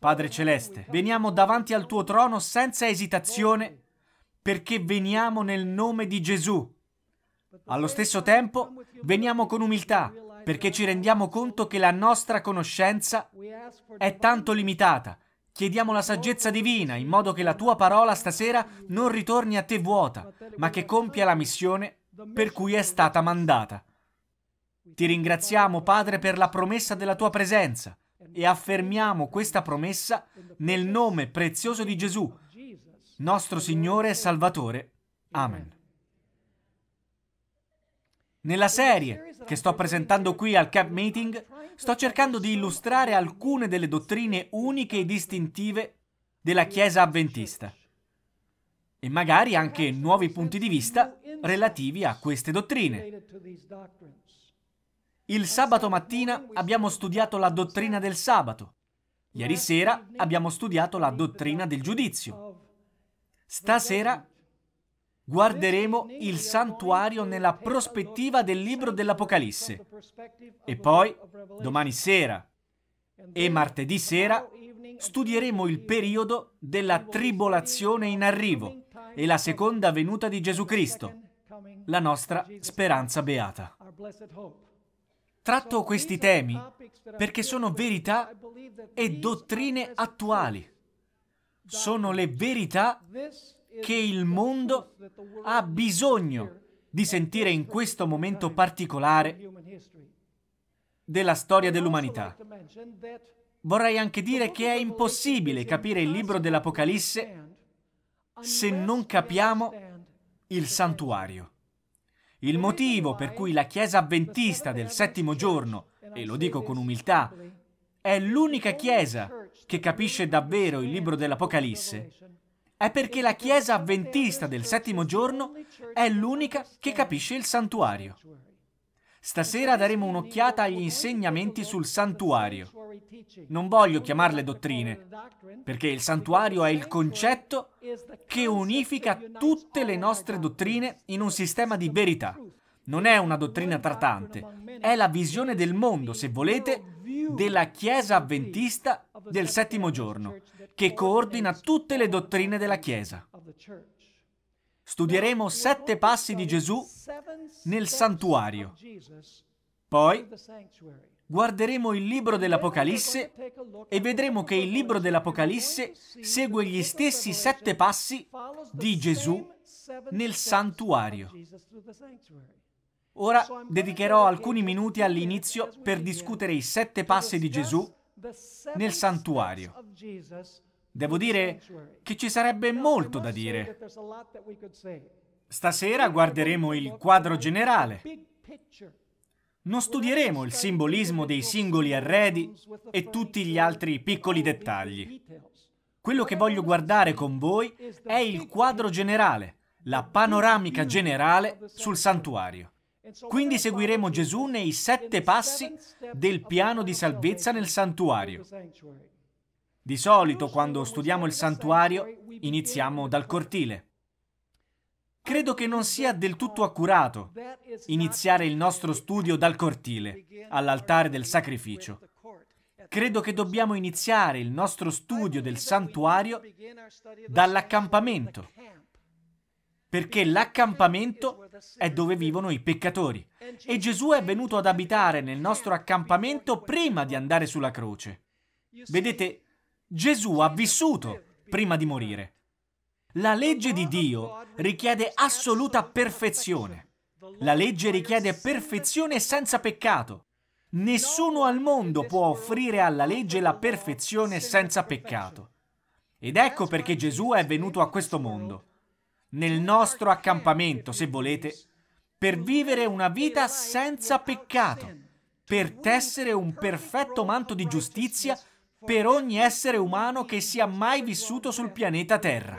Padre Celeste, veniamo davanti al tuo trono senza esitazione perché veniamo nel nome di Gesù. Allo stesso tempo veniamo con umiltà perché ci rendiamo conto che la nostra conoscenza è tanto limitata. Chiediamo la saggezza divina in modo che la tua parola stasera non ritorni a te vuota, ma che compia la missione per cui è stata mandata. Ti ringraziamo, Padre, per la promessa della tua presenza e affermiamo questa promessa nel nome prezioso di Gesù, nostro Signore e Salvatore. Amen. Nella serie che sto presentando qui al Cap Meeting, sto cercando di illustrare alcune delle dottrine uniche e distintive della Chiesa avventista e magari anche nuovi punti di vista relativi a queste dottrine. Il sabato mattina abbiamo studiato la dottrina del sabato. Ieri sera abbiamo studiato la dottrina del giudizio. Stasera guarderemo il santuario nella prospettiva del libro dell'Apocalisse. E poi, domani sera e martedì sera, studieremo il periodo della tribolazione in arrivo e la seconda venuta di Gesù Cristo, la nostra speranza beata tratto questi temi perché sono verità e dottrine attuali. Sono le verità che il mondo ha bisogno di sentire in questo momento particolare della storia dell'umanità. Vorrei anche dire che è impossibile capire il libro dell'Apocalisse se non capiamo il santuario. Il motivo per cui la Chiesa avventista del settimo giorno, e lo dico con umiltà, è l'unica Chiesa che capisce davvero il libro dell'Apocalisse, è perché la Chiesa avventista del settimo giorno è l'unica che capisce il santuario. Stasera daremo un'occhiata agli insegnamenti sul santuario. Non voglio chiamarle dottrine, perché il santuario è il concetto che unifica tutte le nostre dottrine in un sistema di verità. Non è una dottrina trattante, è la visione del mondo, se volete, della Chiesa avventista del settimo giorno, che coordina tutte le dottrine della Chiesa studieremo sette passi di Gesù nel santuario. Poi guarderemo il libro dell'Apocalisse e vedremo che il libro dell'Apocalisse segue gli stessi sette passi di Gesù nel santuario. Ora dedicherò alcuni minuti all'inizio per discutere i sette passi di Gesù nel santuario. Devo dire che ci sarebbe molto da dire. Stasera guarderemo il quadro generale. Non studieremo il simbolismo dei singoli arredi e tutti gli altri piccoli dettagli. Quello che voglio guardare con voi è il quadro generale, la panoramica generale sul santuario. Quindi seguiremo Gesù nei sette passi del piano di salvezza nel santuario. Di solito quando studiamo il santuario iniziamo dal cortile. Credo che non sia del tutto accurato iniziare il nostro studio dal cortile, all'altare del sacrificio. Credo che dobbiamo iniziare il nostro studio del santuario dall'accampamento, perché l'accampamento è dove vivono i peccatori. E Gesù è venuto ad abitare nel nostro accampamento prima di andare sulla croce. Vedete, Gesù ha vissuto prima di morire. La legge di Dio richiede assoluta perfezione. La legge richiede perfezione senza peccato. Nessuno al mondo può offrire alla legge la perfezione senza peccato. Ed ecco perché Gesù è venuto a questo mondo, nel nostro accampamento, se volete, per vivere una vita senza peccato, per tessere un perfetto manto di giustizia per ogni essere umano che sia mai vissuto sul pianeta Terra.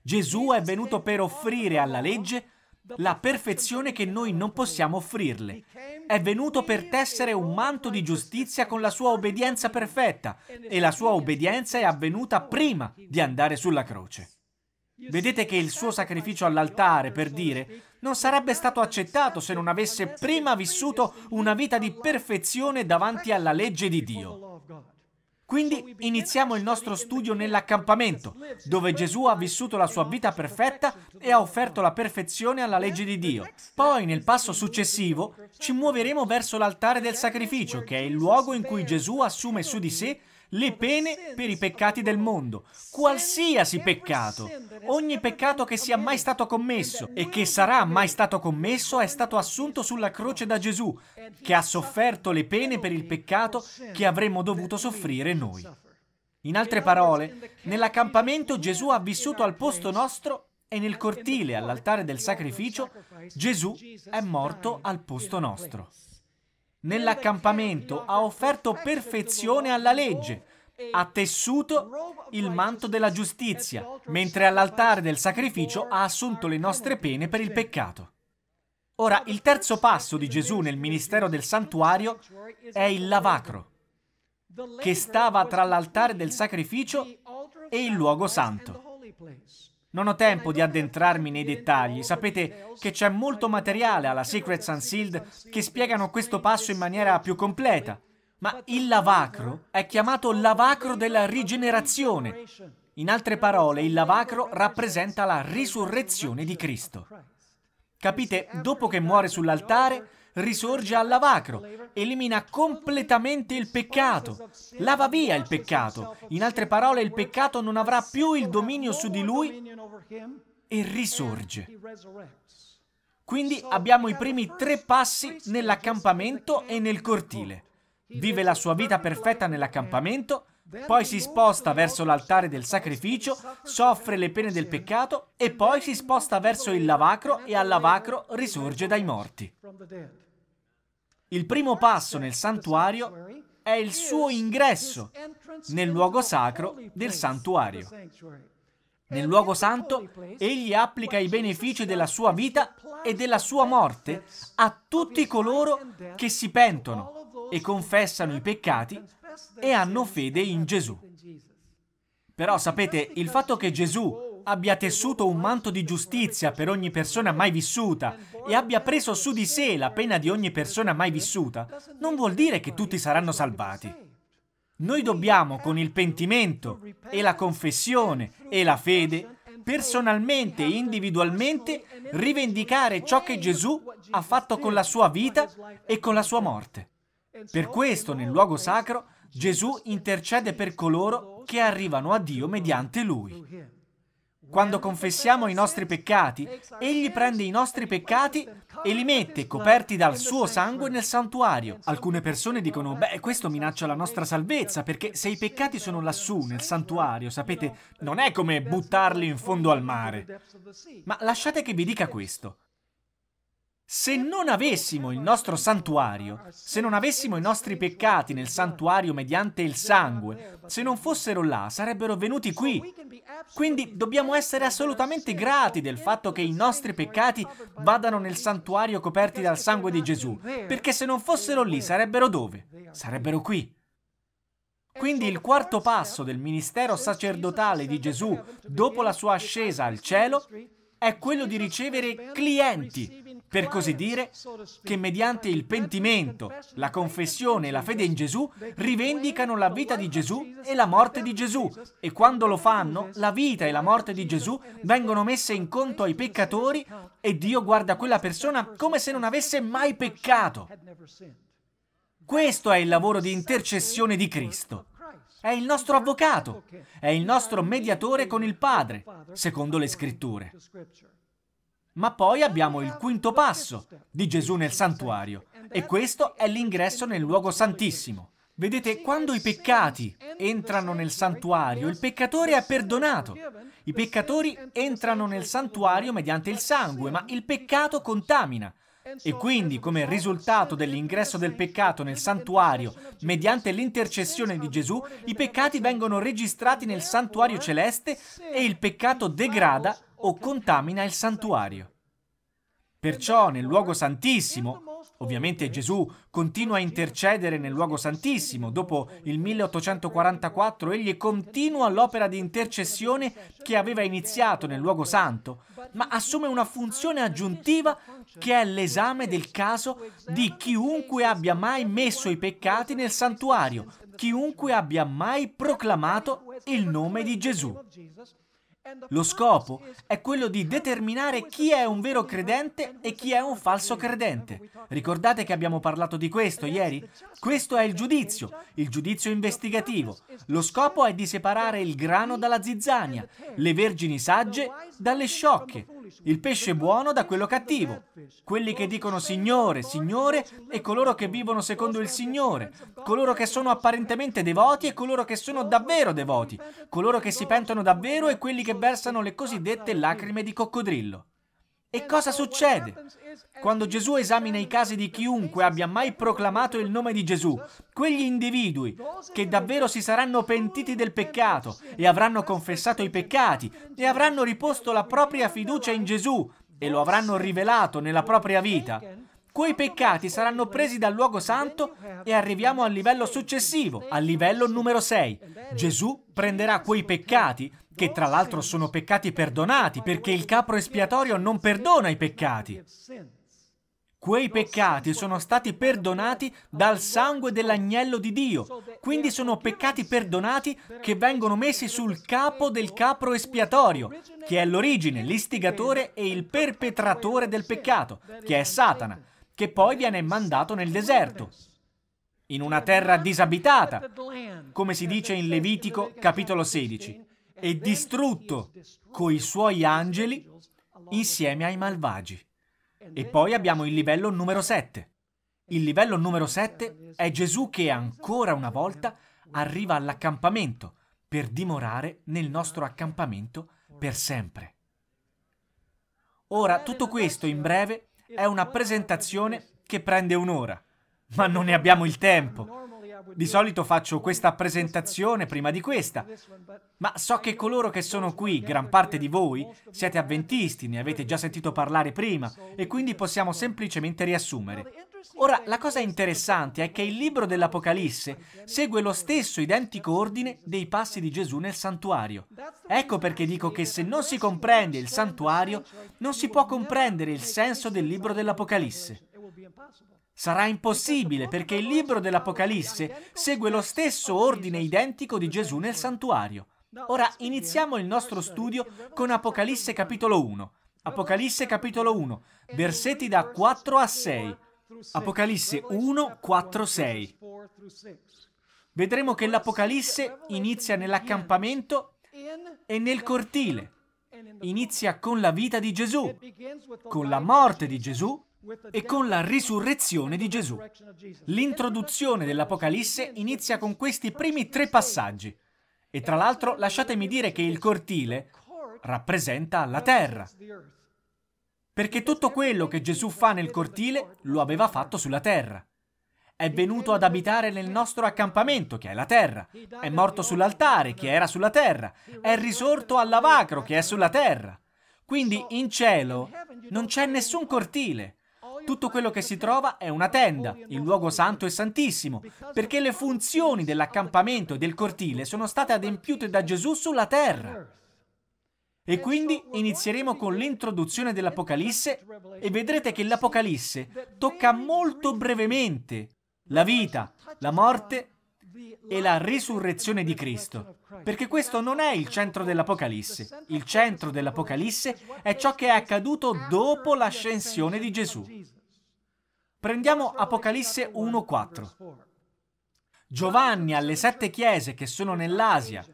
Gesù è venuto per offrire alla legge la perfezione che noi non possiamo offrirle. È venuto per tessere un manto di giustizia con la sua obbedienza perfetta e la sua obbedienza è avvenuta prima di andare sulla croce. Vedete che il suo sacrificio all'altare, per dire, non sarebbe stato accettato se non avesse prima vissuto una vita di perfezione davanti alla legge di Dio. Quindi iniziamo il nostro studio nell'accampamento, dove Gesù ha vissuto la sua vita perfetta e ha offerto la perfezione alla legge di Dio. Poi, nel passo successivo, ci muoveremo verso l'altare del sacrificio, che è il luogo in cui Gesù assume su di sé le pene per i peccati del mondo, qualsiasi peccato. Ogni peccato che sia mai stato commesso e che sarà mai stato commesso è stato assunto sulla croce da Gesù, che ha sofferto le pene per il peccato che avremmo dovuto soffrire noi. In altre parole, nell'accampamento Gesù ha vissuto al posto nostro e nel cortile all'altare del sacrificio Gesù è morto al posto nostro nell'accampamento ha offerto perfezione alla legge, ha tessuto il manto della giustizia, mentre all'altare del sacrificio ha assunto le nostre pene per il peccato. Ora, il terzo passo di Gesù nel ministero del santuario è il lavacro, che stava tra l'altare del sacrificio e il luogo santo. Non ho tempo di addentrarmi nei dettagli, sapete che c'è molto materiale alla Secrets Unsealed che spiegano questo passo in maniera più completa, ma il lavacro è chiamato lavacro della rigenerazione. In altre parole, il lavacro rappresenta la risurrezione di Cristo. Capite, dopo che muore sull'altare, risorge all'avacro, elimina completamente il peccato, lava via il peccato. In altre parole, il peccato non avrà più il dominio su di lui e risorge. Quindi abbiamo i primi tre passi nell'accampamento e nel cortile. Vive la sua vita perfetta nell'accampamento, poi si sposta verso l'altare del sacrificio, soffre le pene del peccato e poi si sposta verso il lavacro e al lavacro risorge dai morti. Il primo passo nel santuario è il suo ingresso nel luogo sacro del santuario. Nel luogo santo egli applica i benefici della sua vita e della sua morte a tutti coloro che si pentono e confessano i peccati e hanno fede in Gesù. Però sapete, il fatto che Gesù abbia tessuto un manto di giustizia per ogni persona mai vissuta e abbia preso su di sé la pena di ogni persona mai vissuta, non vuol dire che tutti saranno salvati. Noi dobbiamo, con il pentimento e la confessione e la fede, personalmente e individualmente rivendicare ciò che Gesù ha fatto con la sua vita e con la sua morte. Per questo, nel luogo sacro, Gesù intercede per coloro che arrivano a Dio mediante Lui. Quando confessiamo i nostri peccati, Egli prende i nostri peccati e li mette, coperti dal suo sangue, nel santuario. Alcune persone dicono, beh, questo minaccia la nostra salvezza, perché se i peccati sono lassù, nel santuario, sapete, non è come buttarli in fondo al mare. Ma lasciate che vi dica questo. Se non avessimo il nostro santuario, se non avessimo i nostri peccati nel santuario mediante il sangue, se non fossero là, sarebbero venuti qui. Quindi dobbiamo essere assolutamente grati del fatto che i nostri peccati vadano nel santuario coperti dal sangue di Gesù, perché se non fossero lì, sarebbero dove? Sarebbero qui. Quindi il quarto passo del ministero sacerdotale di Gesù dopo la sua ascesa al cielo è quello di ricevere clienti, per così dire, che mediante il pentimento, la confessione e la fede in Gesù rivendicano la vita di Gesù e la morte di Gesù e quando lo fanno la vita e la morte di Gesù vengono messe in conto ai peccatori e Dio guarda quella persona come se non avesse mai peccato. Questo è il lavoro di intercessione di Cristo. È il nostro avvocato, è il nostro mediatore con il Padre, secondo le scritture. Ma poi abbiamo il quinto passo di Gesù nel santuario e questo è l'ingresso nel luogo santissimo. Vedete, quando i peccati entrano nel santuario, il peccatore è perdonato. I peccatori entrano nel santuario mediante il sangue, ma il peccato contamina. E quindi, come risultato dell'ingresso del peccato nel santuario, mediante l'intercessione di Gesù, i peccati vengono registrati nel santuario celeste e il peccato degrada o contamina il santuario. Perciò nel luogo santissimo, ovviamente Gesù continua a intercedere nel luogo santissimo, dopo il 1844 egli continua l'opera di intercessione che aveva iniziato nel luogo santo, ma assume una funzione aggiuntiva che è l'esame del caso di chiunque abbia mai messo i peccati nel santuario, chiunque abbia mai proclamato il nome di Gesù. Lo scopo è quello di determinare chi è un vero credente e chi è un falso credente. Ricordate che abbiamo parlato di questo ieri? Questo è il giudizio, il giudizio investigativo. Lo scopo è di separare il grano dalla zizzania, le vergini sagge dalle sciocche il pesce buono da quello cattivo, quelli che dicono Signore, Signore e coloro che vivono secondo il Signore, coloro che sono apparentemente devoti e coloro che sono davvero devoti, coloro che si pentono davvero e quelli che versano le cosiddette lacrime di coccodrillo. E cosa succede? Quando Gesù esamina i casi di chiunque abbia mai proclamato il nome di Gesù, quegli individui che davvero si saranno pentiti del peccato e avranno confessato i peccati e avranno riposto la propria fiducia in Gesù e lo avranno rivelato nella propria vita, quei peccati saranno presi dal luogo santo e arriviamo al livello successivo, al livello numero 6. Gesù prenderà quei peccati che tra l'altro sono peccati perdonati, perché il capro espiatorio non perdona i peccati. Quei peccati sono stati perdonati dal sangue dell'agnello di Dio, quindi sono peccati perdonati che vengono messi sul capo del capro espiatorio, che è l'origine, l'istigatore e il perpetratore del peccato, che è Satana, che poi viene mandato nel deserto, in una terra disabitata, come si dice in Levitico capitolo 16 e distrutto coi suoi angeli insieme ai malvagi. E poi abbiamo il livello numero 7. Il livello numero 7 è Gesù che ancora una volta arriva all'accampamento per dimorare nel nostro accampamento per sempre. Ora, tutto questo in breve è una presentazione che prende un'ora, ma non ne abbiamo il tempo. Di solito faccio questa presentazione prima di questa, ma so che coloro che sono qui, gran parte di voi, siete avventisti, ne avete già sentito parlare prima, e quindi possiamo semplicemente riassumere. Ora, la cosa interessante è che il libro dell'Apocalisse segue lo stesso identico ordine dei passi di Gesù nel santuario. Ecco perché dico che se non si comprende il santuario, non si può comprendere il senso del libro dell'Apocalisse. Sarà impossibile perché il libro dell'Apocalisse segue lo stesso ordine identico di Gesù nel santuario. Ora iniziamo il nostro studio con Apocalisse capitolo 1. Apocalisse capitolo 1, versetti da 4 a 6. Apocalisse 1, 4, 6. Vedremo che l'Apocalisse inizia nell'accampamento e nel cortile. Inizia con la vita di Gesù, con la morte di Gesù e con la risurrezione di Gesù. L'introduzione dell'Apocalisse inizia con questi primi tre passaggi. E tra l'altro lasciatemi dire che il cortile rappresenta la terra, perché tutto quello che Gesù fa nel cortile lo aveva fatto sulla terra. È venuto ad abitare nel nostro accampamento, che è la terra. È morto sull'altare, che era sulla terra. È risorto al lavacro, che è sulla terra. Quindi in cielo non c'è nessun cortile, tutto quello che si trova è una tenda, il luogo santo e santissimo, perché le funzioni dell'accampamento e del cortile sono state adempiute da Gesù sulla terra. E quindi inizieremo con l'introduzione dell'Apocalisse e vedrete che l'Apocalisse tocca molto brevemente la vita, la morte e la risurrezione di Cristo, perché questo non è il centro dell'Apocalisse. Il centro dell'Apocalisse è ciò che è accaduto dopo l'ascensione di Gesù. Prendiamo Apocalisse 1.4. Giovanni alle sette chiese che sono nell'Asia,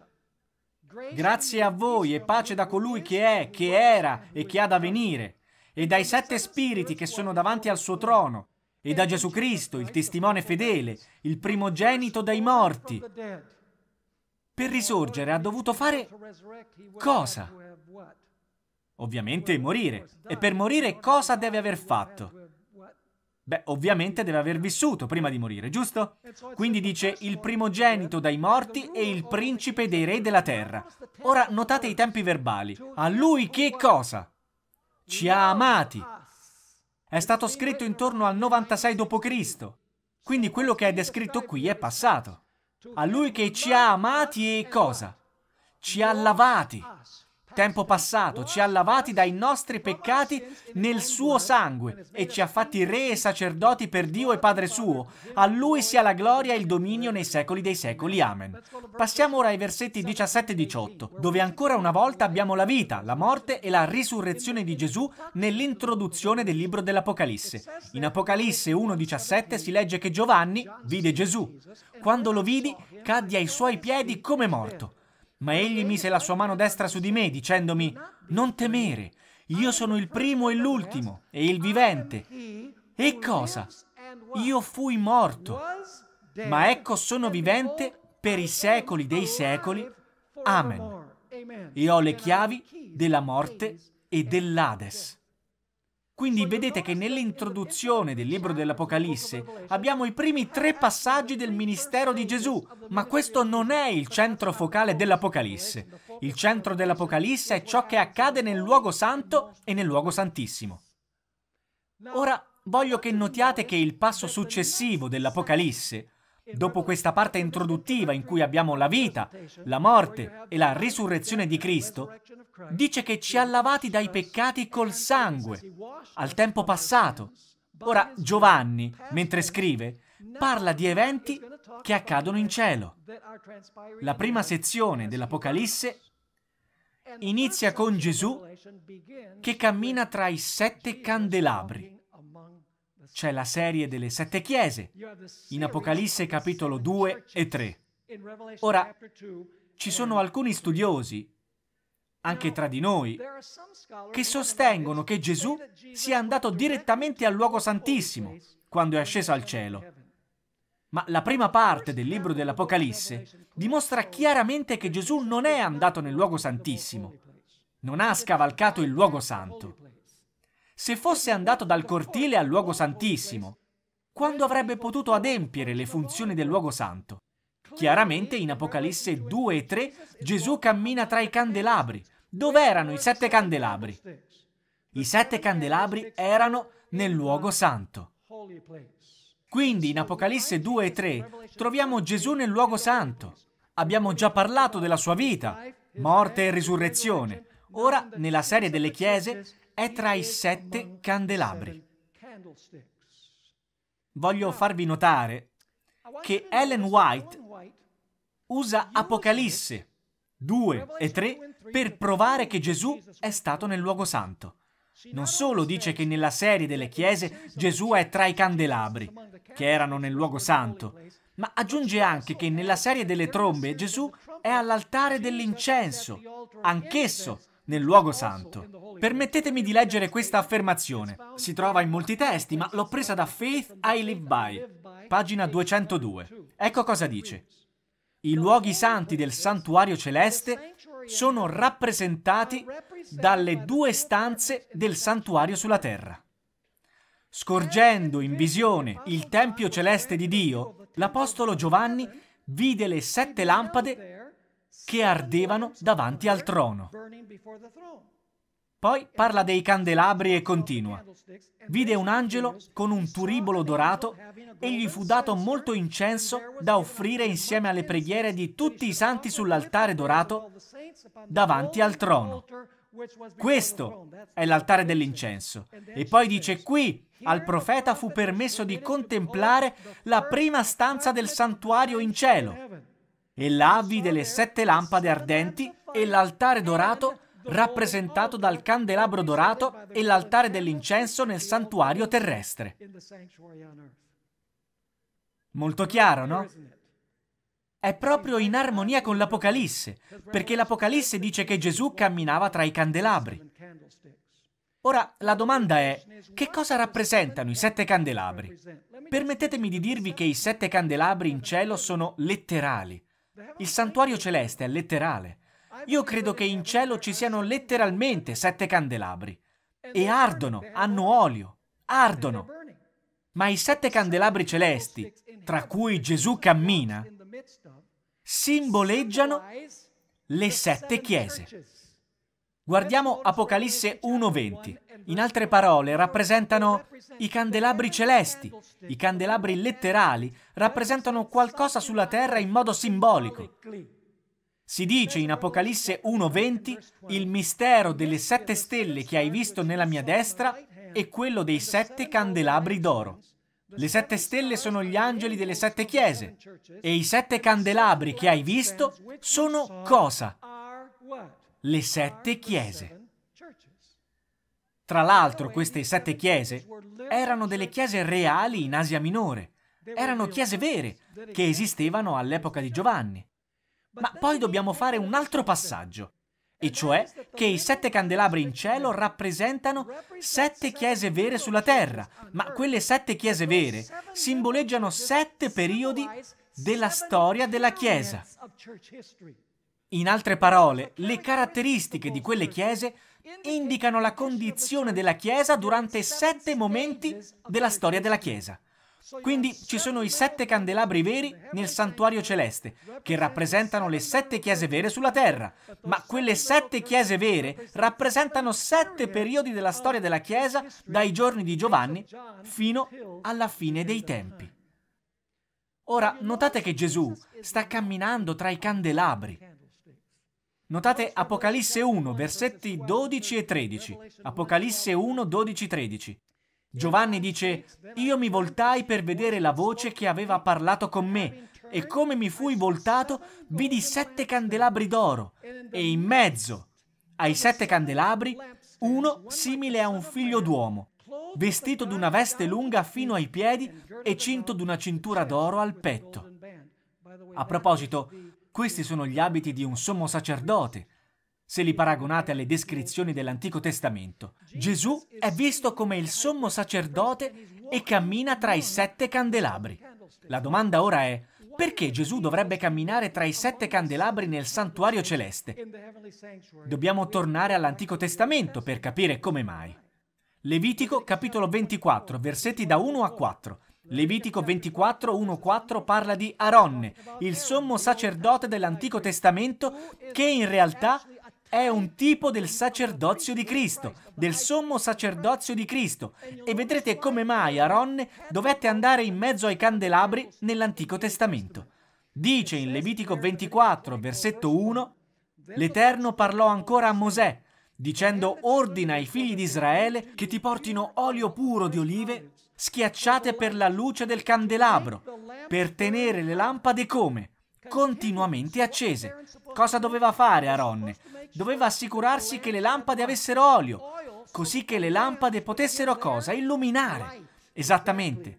grazie a voi e pace da colui che è, che era e che ha da venire, e dai sette spiriti che sono davanti al suo trono, e da Gesù Cristo, il testimone fedele, il primogenito dai morti. Per risorgere ha dovuto fare cosa? Ovviamente morire. E per morire cosa deve aver fatto? Beh, ovviamente deve aver vissuto prima di morire, giusto? Quindi dice il primogenito dai morti e il principe dei re della terra. Ora notate i tempi verbali. A lui che cosa? Ci ha amati. È stato scritto intorno al 96 d.C., quindi quello che è descritto qui è passato. A lui che ci ha amati e cosa? Ci ha lavati tempo passato, ci ha lavati dai nostri peccati nel suo sangue e ci ha fatti re e sacerdoti per Dio e Padre suo. A lui sia la gloria e il dominio nei secoli dei secoli. Amen. Passiamo ora ai versetti 17 e 18, dove ancora una volta abbiamo la vita, la morte e la risurrezione di Gesù nell'introduzione del libro dell'Apocalisse. In Apocalisse 1:17 si legge che Giovanni vide Gesù. Quando lo vidi, caddi ai suoi piedi come morto ma egli mise la sua mano destra su di me, dicendomi, non temere, io sono il primo e l'ultimo, e il vivente. E cosa? Io fui morto, ma ecco sono vivente per i secoli dei secoli. Amen. E ho le chiavi della morte e dell'Ades. Quindi vedete che nell'introduzione del libro dell'Apocalisse abbiamo i primi tre passaggi del ministero di Gesù, ma questo non è il centro focale dell'Apocalisse. Il centro dell'Apocalisse è ciò che accade nel luogo santo e nel luogo santissimo. Ora voglio che notiate che il passo successivo dell'Apocalisse Dopo questa parte introduttiva in cui abbiamo la vita, la morte e la risurrezione di Cristo, dice che ci ha lavati dai peccati col sangue, al tempo passato. Ora Giovanni, mentre scrive, parla di eventi che accadono in cielo. La prima sezione dell'Apocalisse inizia con Gesù che cammina tra i sette candelabri c'è la serie delle sette chiese, in Apocalisse capitolo 2 e 3. Ora, ci sono alcuni studiosi, anche tra di noi, che sostengono che Gesù sia andato direttamente al luogo santissimo quando è asceso al cielo. Ma la prima parte del libro dell'Apocalisse dimostra chiaramente che Gesù non è andato nel luogo santissimo, non ha scavalcato il luogo santo. Se fosse andato dal cortile al luogo santissimo, quando avrebbe potuto adempiere le funzioni del luogo santo? Chiaramente in Apocalisse 2 e 3 Gesù cammina tra i candelabri. Dove erano i sette candelabri? I sette candelabri erano nel luogo santo. Quindi in Apocalisse 2 e 3 troviamo Gesù nel luogo santo. Abbiamo già parlato della sua vita, morte e risurrezione. Ora, nella serie delle chiese, è tra i sette candelabri. Voglio farvi notare che Ellen White usa Apocalisse 2 e 3 per provare che Gesù è stato nel luogo santo. Non solo dice che nella serie delle chiese Gesù è tra i candelabri, che erano nel luogo santo, ma aggiunge anche che nella serie delle trombe Gesù è all'altare dell'incenso, anch'esso nel luogo santo. Permettetemi di leggere questa affermazione. Si trova in molti testi, ma l'ho presa da Faith I Live By, pagina 202. Ecco cosa dice. I luoghi santi del santuario celeste sono rappresentati dalle due stanze del santuario sulla terra. Scorgendo in visione il Tempio celeste di Dio, l'Apostolo Giovanni vide le sette lampade che ardevano davanti al trono. Poi parla dei candelabri e continua. Vide un angelo con un turibolo dorato e gli fu dato molto incenso da offrire insieme alle preghiere di tutti i santi sull'altare dorato davanti al trono. Questo è l'altare dell'incenso. E poi dice qui al profeta fu permesso di contemplare la prima stanza del santuario in cielo e là vide le sette lampade ardenti e l'altare dorato rappresentato dal candelabro dorato e l'altare dell'incenso nel santuario terrestre. Molto chiaro, no? È proprio in armonia con l'Apocalisse, perché l'Apocalisse dice che Gesù camminava tra i candelabri. Ora, la domanda è, che cosa rappresentano i sette candelabri? Permettetemi di dirvi che i sette candelabri in cielo sono letterali, il santuario celeste è letterale. Io credo che in cielo ci siano letteralmente sette candelabri. E ardono, hanno olio, ardono. Ma i sette candelabri celesti, tra cui Gesù cammina, simboleggiano le sette chiese. Guardiamo Apocalisse 1.20. In altre parole, rappresentano i candelabri celesti. I candelabri letterali rappresentano qualcosa sulla terra in modo simbolico. Si dice in Apocalisse 1.20 il mistero delle sette stelle che hai visto nella mia destra e quello dei sette candelabri d'oro. Le sette stelle sono gli angeli delle sette chiese e i sette candelabri che hai visto sono cosa? le sette chiese. Tra l'altro queste sette chiese erano delle chiese reali in Asia Minore, erano chiese vere che esistevano all'epoca di Giovanni. Ma poi dobbiamo fare un altro passaggio, e cioè che i sette candelabri in cielo rappresentano sette chiese vere sulla terra, ma quelle sette chiese vere simboleggiano sette periodi della storia della Chiesa. In altre parole, le caratteristiche di quelle chiese indicano la condizione della Chiesa durante sette momenti della storia della Chiesa. Quindi ci sono i sette candelabri veri nel santuario celeste, che rappresentano le sette chiese vere sulla terra, ma quelle sette chiese vere rappresentano sette periodi della storia della Chiesa dai giorni di Giovanni fino alla fine dei tempi. Ora, notate che Gesù sta camminando tra i candelabri, Notate Apocalisse 1, versetti 12 e 13. Apocalisse 1, 12, 13. Giovanni dice, io mi voltai per vedere la voce che aveva parlato con me e come mi fui voltato vidi sette candelabri d'oro e in mezzo ai sette candelabri uno simile a un figlio d'uomo, vestito d'una veste lunga fino ai piedi e cinto d'una cintura d'oro al petto. A proposito, questi sono gli abiti di un sommo sacerdote, se li paragonate alle descrizioni dell'Antico Testamento. Gesù è visto come il sommo sacerdote e cammina tra i sette candelabri. La domanda ora è, perché Gesù dovrebbe camminare tra i sette candelabri nel santuario celeste? Dobbiamo tornare all'Antico Testamento per capire come mai. Levitico capitolo 24, versetti da 1 a 4. Levitico 24, 1, 4 parla di Aronne, il sommo sacerdote dell'Antico Testamento che in realtà è un tipo del sacerdozio di Cristo, del sommo sacerdozio di Cristo. E vedrete come mai Aronne dovette andare in mezzo ai candelabri nell'Antico Testamento. Dice in Levitico 24, versetto 1, L'Eterno parlò ancora a Mosè, dicendo ordina ai figli di Israele che ti portino olio puro di olive schiacciate per la luce del candelabro, per tenere le lampade come? Continuamente accese. Cosa doveva fare Aaron? Doveva assicurarsi che le lampade avessero olio, così che le lampade potessero cosa? Illuminare. Esattamente.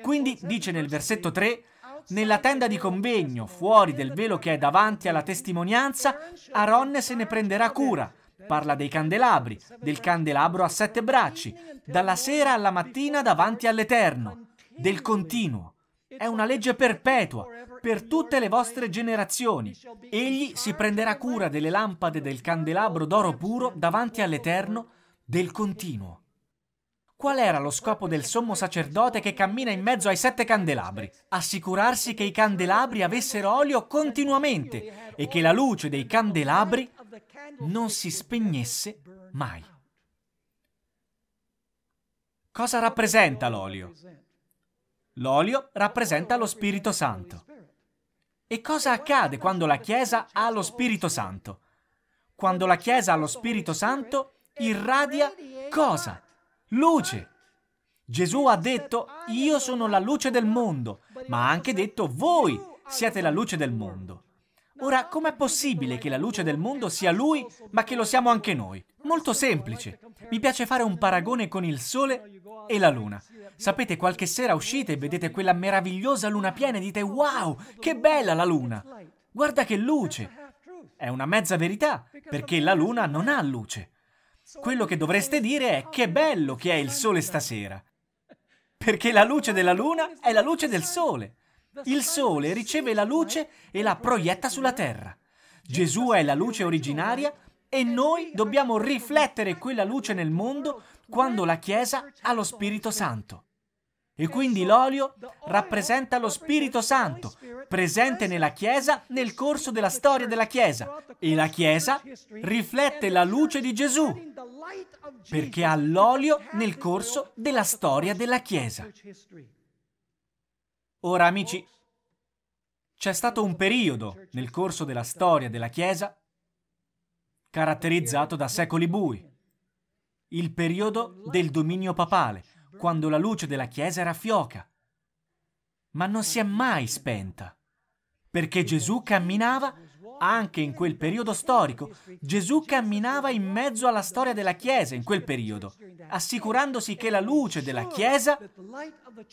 Quindi dice nel versetto 3, nella tenda di convegno, fuori del velo che è davanti alla testimonianza, Aaron se ne prenderà cura Parla dei candelabri, del candelabro a sette bracci, dalla sera alla mattina davanti all'Eterno, del continuo. È una legge perpetua per tutte le vostre generazioni. Egli si prenderà cura delle lampade del candelabro d'oro puro davanti all'Eterno, del continuo. Qual era lo scopo del sommo sacerdote che cammina in mezzo ai sette candelabri? Assicurarsi che i candelabri avessero olio continuamente e che la luce dei candelabri non si spegnesse mai. Cosa rappresenta l'olio? L'olio rappresenta lo Spirito Santo. E cosa accade quando la Chiesa ha lo Spirito Santo? Quando la Chiesa ha lo Spirito Santo, irradia cosa? Luce. Gesù ha detto, io sono la luce del mondo, ma ha anche detto, voi siete la luce del mondo. Ora, com'è possibile che la luce del mondo sia lui, ma che lo siamo anche noi? Molto semplice. Mi piace fare un paragone con il Sole e la Luna. Sapete, qualche sera uscite e vedete quella meravigliosa luna piena e dite wow, che bella la Luna! Guarda che luce! È una mezza verità, perché la Luna non ha luce. Quello che dovreste dire è che bello che è il Sole stasera, perché la luce della Luna è la luce del Sole. Il sole riceve la luce e la proietta sulla terra. Gesù è la luce originaria e noi dobbiamo riflettere quella luce nel mondo quando la Chiesa ha lo Spirito Santo. E quindi l'olio rappresenta lo Spirito Santo, presente nella Chiesa nel corso della storia della Chiesa. E la Chiesa riflette la luce di Gesù, perché ha l'olio nel corso della storia della Chiesa. Ora, amici, c'è stato un periodo nel corso della storia della Chiesa caratterizzato da secoli bui, il periodo del dominio papale, quando la luce della Chiesa era fioca, ma non si è mai spenta, perché Gesù camminava anche in quel periodo storico. Gesù camminava in mezzo alla storia della Chiesa in quel periodo, assicurandosi che la luce della Chiesa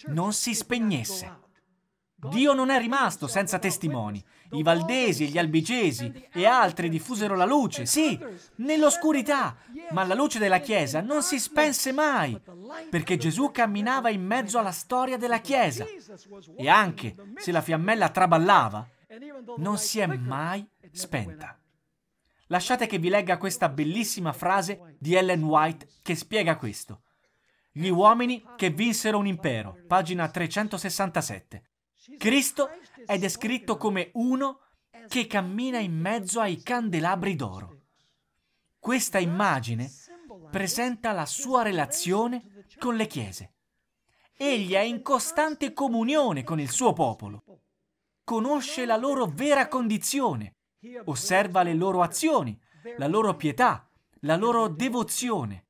non si spegnesse. Dio non è rimasto senza testimoni. I valdesi e gli albigesi e altri diffusero la luce, sì, nell'oscurità, ma la luce della Chiesa non si spense mai, perché Gesù camminava in mezzo alla storia della Chiesa. E anche se la fiammella traballava, non si è mai spenta. Lasciate che vi legga questa bellissima frase di Ellen White che spiega questo. Gli uomini che vinsero un impero, pagina 367. Cristo è descritto come uno che cammina in mezzo ai candelabri d'oro. Questa immagine presenta la sua relazione con le chiese. Egli è in costante comunione con il suo popolo, conosce la loro vera condizione, osserva le loro azioni, la loro pietà, la loro devozione.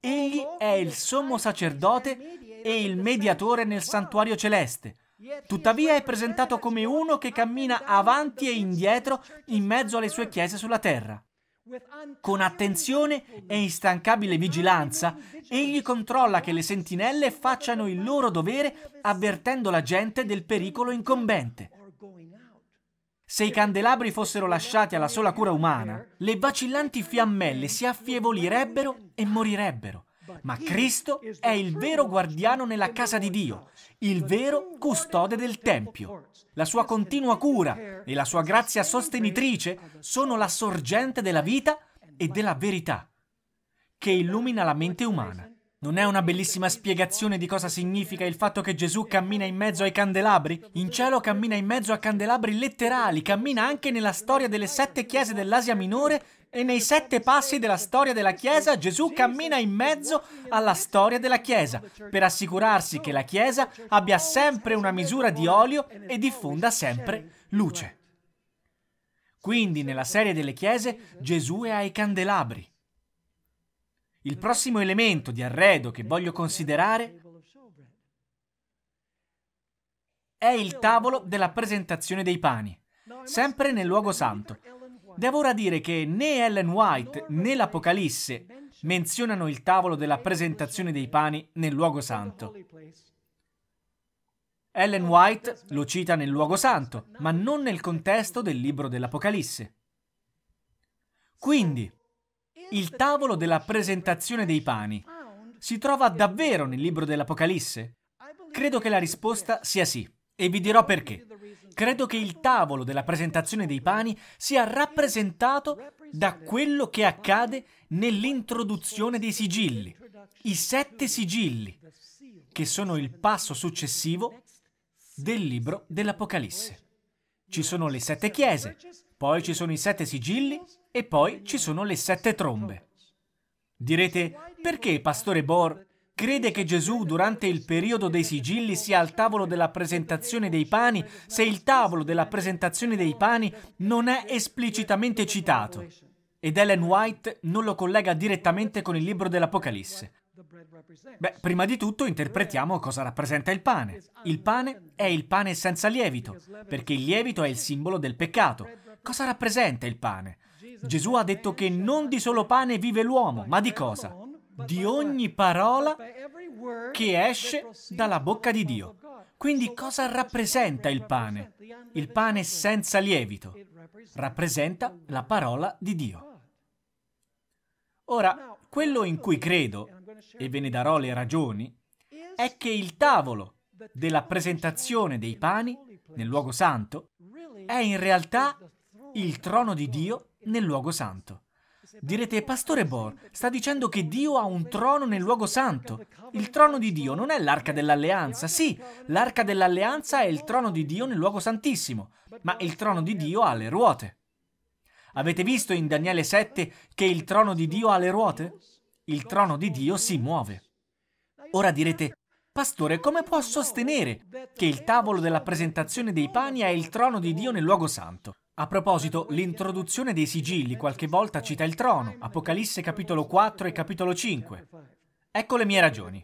Egli è il sommo sacerdote e il mediatore nel santuario celeste, Tuttavia è presentato come uno che cammina avanti e indietro in mezzo alle sue chiese sulla terra. Con attenzione e instancabile vigilanza, egli controlla che le sentinelle facciano il loro dovere avvertendo la gente del pericolo incombente. Se i candelabri fossero lasciati alla sola cura umana, le vacillanti fiammelle si affievolirebbero e morirebbero ma Cristo è il vero guardiano nella casa di Dio, il vero custode del Tempio. La sua continua cura e la sua grazia sostenitrice sono la sorgente della vita e della verità che illumina la mente umana. Non è una bellissima spiegazione di cosa significa il fatto che Gesù cammina in mezzo ai candelabri? In cielo cammina in mezzo a candelabri letterali, cammina anche nella storia delle sette chiese dell'Asia Minore e nei sette passi della storia della Chiesa Gesù cammina in mezzo alla storia della Chiesa per assicurarsi che la Chiesa abbia sempre una misura di olio e diffonda sempre luce. Quindi nella serie delle Chiese Gesù è ai candelabri. Il prossimo elemento di arredo che voglio considerare è il tavolo della presentazione dei pani, sempre nel luogo santo, Devo ora dire che né Ellen White né l'Apocalisse menzionano il tavolo della presentazione dei pani nel luogo santo. Ellen White lo cita nel luogo santo, ma non nel contesto del libro dell'Apocalisse. Quindi, il tavolo della presentazione dei pani si trova davvero nel libro dell'Apocalisse? Credo che la risposta sia sì. E vi dirò perché. Credo che il tavolo della presentazione dei pani sia rappresentato da quello che accade nell'introduzione dei sigilli, i sette sigilli, che sono il passo successivo del libro dell'Apocalisse. Ci sono le sette chiese, poi ci sono i sette sigilli e poi ci sono le sette trombe. Direte, perché, pastore Bohr, crede che Gesù durante il periodo dei sigilli sia al tavolo della presentazione dei pani se il tavolo della presentazione dei pani non è esplicitamente citato ed Ellen White non lo collega direttamente con il libro dell'Apocalisse. Beh, prima di tutto interpretiamo cosa rappresenta il pane. Il pane è il pane senza lievito, perché il lievito è il simbolo del peccato. Cosa rappresenta il pane? Gesù ha detto che non di solo pane vive l'uomo, ma di cosa? di ogni parola che esce dalla bocca di Dio. Quindi cosa rappresenta il pane? Il pane senza lievito rappresenta la parola di Dio. Ora, quello in cui credo, e ve ne darò le ragioni, è che il tavolo della presentazione dei pani nel luogo santo è in realtà il trono di Dio nel luogo santo. Direte, Pastore Bor, sta dicendo che Dio ha un trono nel luogo santo. Il trono di Dio non è l'arca dell'alleanza. Sì, l'arca dell'alleanza è il trono di Dio nel luogo santissimo, ma il trono di Dio ha le ruote. Avete visto in Daniele 7 che il trono di Dio ha le ruote? Il trono di Dio si muove. Ora direte, Pastore, come può sostenere che il tavolo della presentazione dei pani è il trono di Dio nel luogo santo? A proposito, l'introduzione dei sigilli qualche volta cita il trono, Apocalisse capitolo 4 e capitolo 5. Ecco le mie ragioni.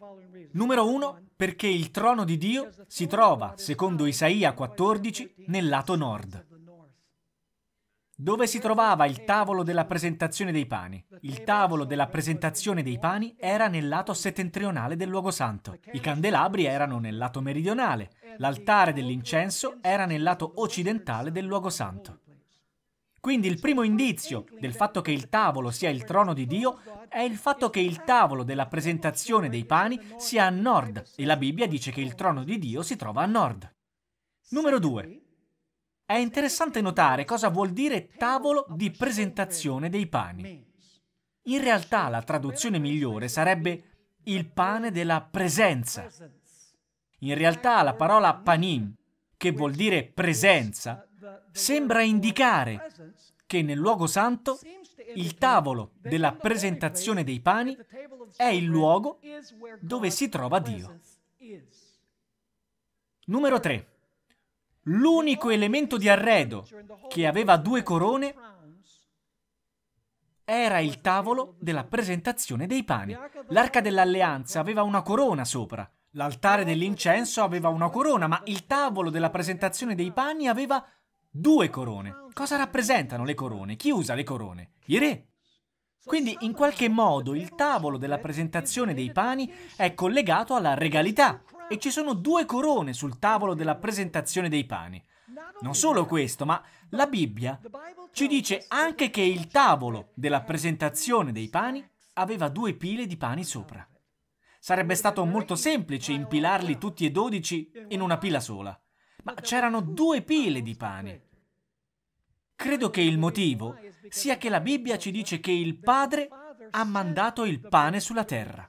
Numero 1, perché il trono di Dio si trova, secondo Isaia 14, nel lato nord dove si trovava il tavolo della presentazione dei pani. Il tavolo della presentazione dei pani era nel lato settentrionale del luogo santo, i candelabri erano nel lato meridionale, l'altare dell'incenso era nel lato occidentale del luogo santo. Quindi il primo indizio del fatto che il tavolo sia il trono di Dio è il fatto che il tavolo della presentazione dei pani sia a nord e la Bibbia dice che il trono di Dio si trova a nord. Numero 2. È interessante notare cosa vuol dire tavolo di presentazione dei pani. In realtà la traduzione migliore sarebbe il pane della presenza. In realtà la parola panim, che vuol dire presenza, sembra indicare che nel luogo santo il tavolo della presentazione dei pani è il luogo dove si trova Dio. Numero 3 l'unico elemento di arredo che aveva due corone era il tavolo della presentazione dei pani. L'arca dell'alleanza aveva una corona sopra, l'altare dell'incenso aveva una corona, ma il tavolo della presentazione dei pani aveva due corone. Cosa rappresentano le corone? Chi usa le corone? I re. Quindi in qualche modo il tavolo della presentazione dei pani è collegato alla regalità, e ci sono due corone sul tavolo della presentazione dei pani. Non solo questo, ma la Bibbia ci dice anche che il tavolo della presentazione dei pani aveva due pile di pani sopra. Sarebbe stato molto semplice impilarli tutti e dodici in una pila sola, ma c'erano due pile di pani. Credo che il motivo sia che la Bibbia ci dice che il Padre ha mandato il pane sulla terra.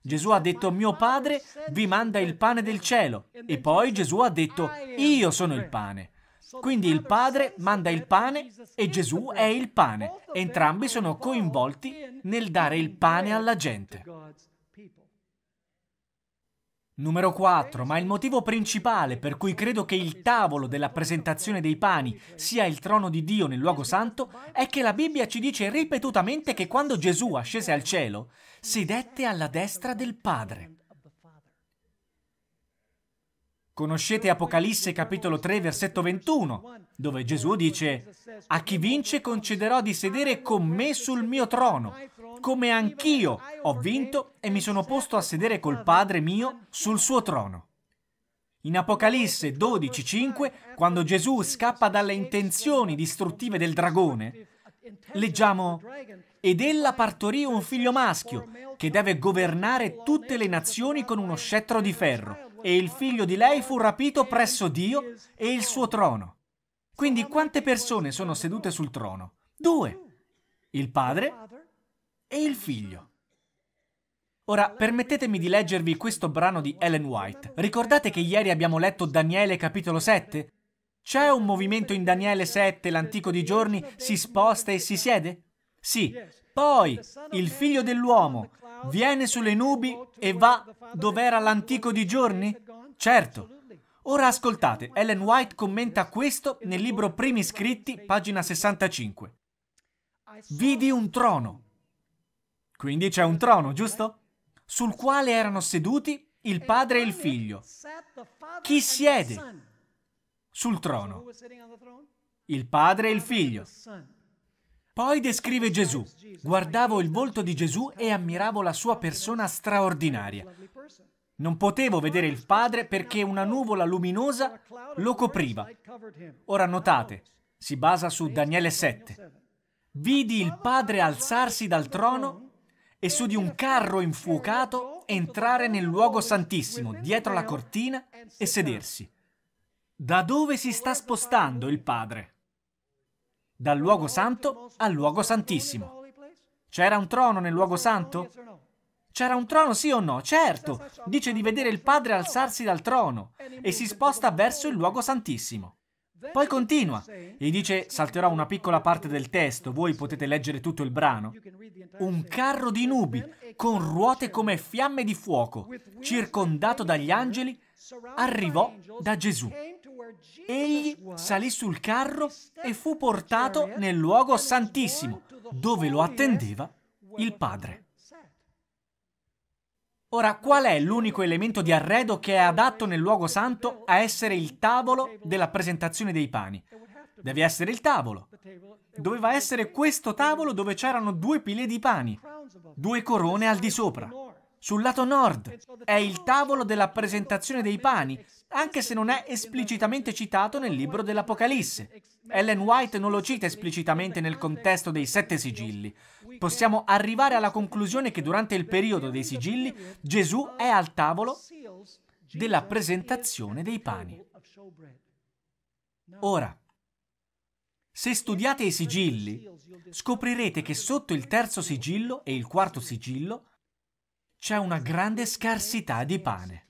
Gesù ha detto mio padre vi manda il pane del cielo e poi Gesù ha detto io sono il pane. Quindi il padre manda il pane e Gesù è il pane. Entrambi sono coinvolti nel dare il pane alla gente. Numero 4, ma il motivo principale per cui credo che il tavolo della presentazione dei pani sia il trono di Dio nel luogo santo è che la Bibbia ci dice ripetutamente che quando Gesù ascese al cielo, sedette alla destra del Padre. Conoscete Apocalisse capitolo 3 versetto 21, dove Gesù dice, A chi vince concederò di sedere con me sul mio trono, come anch'io ho vinto e mi sono posto a sedere col Padre mio sul suo trono. In Apocalisse 12:5, quando Gesù scappa dalle intenzioni distruttive del dragone, Leggiamo, ed ella partorì un figlio maschio che deve governare tutte le nazioni con uno scettro di ferro e il figlio di lei fu rapito presso Dio e il suo trono. Quindi quante persone sono sedute sul trono? Due, il padre e il figlio. Ora, permettetemi di leggervi questo brano di Ellen White. Ricordate che ieri abbiamo letto Daniele capitolo 7? C'è un movimento in Daniele 7, l'antico di giorni, si sposta e si siede? Sì. Poi il figlio dell'uomo viene sulle nubi e va dove era l'antico di giorni? Certo. Ora ascoltate, Ellen White commenta questo nel libro Primi scritti, pagina 65. Vidi un trono. Quindi c'è un trono, giusto? Sul quale erano seduti il padre e il figlio. Chi siede? sul trono, il padre e il figlio. Poi descrive Gesù. Guardavo il volto di Gesù e ammiravo la sua persona straordinaria. Non potevo vedere il padre perché una nuvola luminosa lo copriva. Ora notate, si basa su Daniele 7. Vidi il padre alzarsi dal trono e su di un carro infuocato entrare nel luogo santissimo, dietro la cortina, e sedersi. Da dove si sta spostando il Padre? Dal luogo santo al luogo santissimo. C'era un trono nel luogo santo? C'era un trono, sì o no? Certo, dice di vedere il Padre alzarsi dal trono e si sposta verso il luogo santissimo. Poi continua e dice, salterò una piccola parte del testo, voi potete leggere tutto il brano, un carro di nubi con ruote come fiamme di fuoco, circondato dagli angeli, arrivò da Gesù. Egli salì sul carro e fu portato nel luogo santissimo, dove lo attendeva il Padre. Ora, qual è l'unico elemento di arredo che è adatto nel luogo santo a essere il tavolo della presentazione dei pani? Deve essere il tavolo. Doveva essere questo tavolo dove c'erano due pile di pani, due corone al di sopra. Sul lato nord è il tavolo della presentazione dei pani, anche se non è esplicitamente citato nel libro dell'Apocalisse. Ellen White non lo cita esplicitamente nel contesto dei sette sigilli. Possiamo arrivare alla conclusione che durante il periodo dei sigilli Gesù è al tavolo della presentazione dei pani. Ora, se studiate i sigilli, scoprirete che sotto il terzo sigillo e il quarto sigillo c'è una grande scarsità di pane.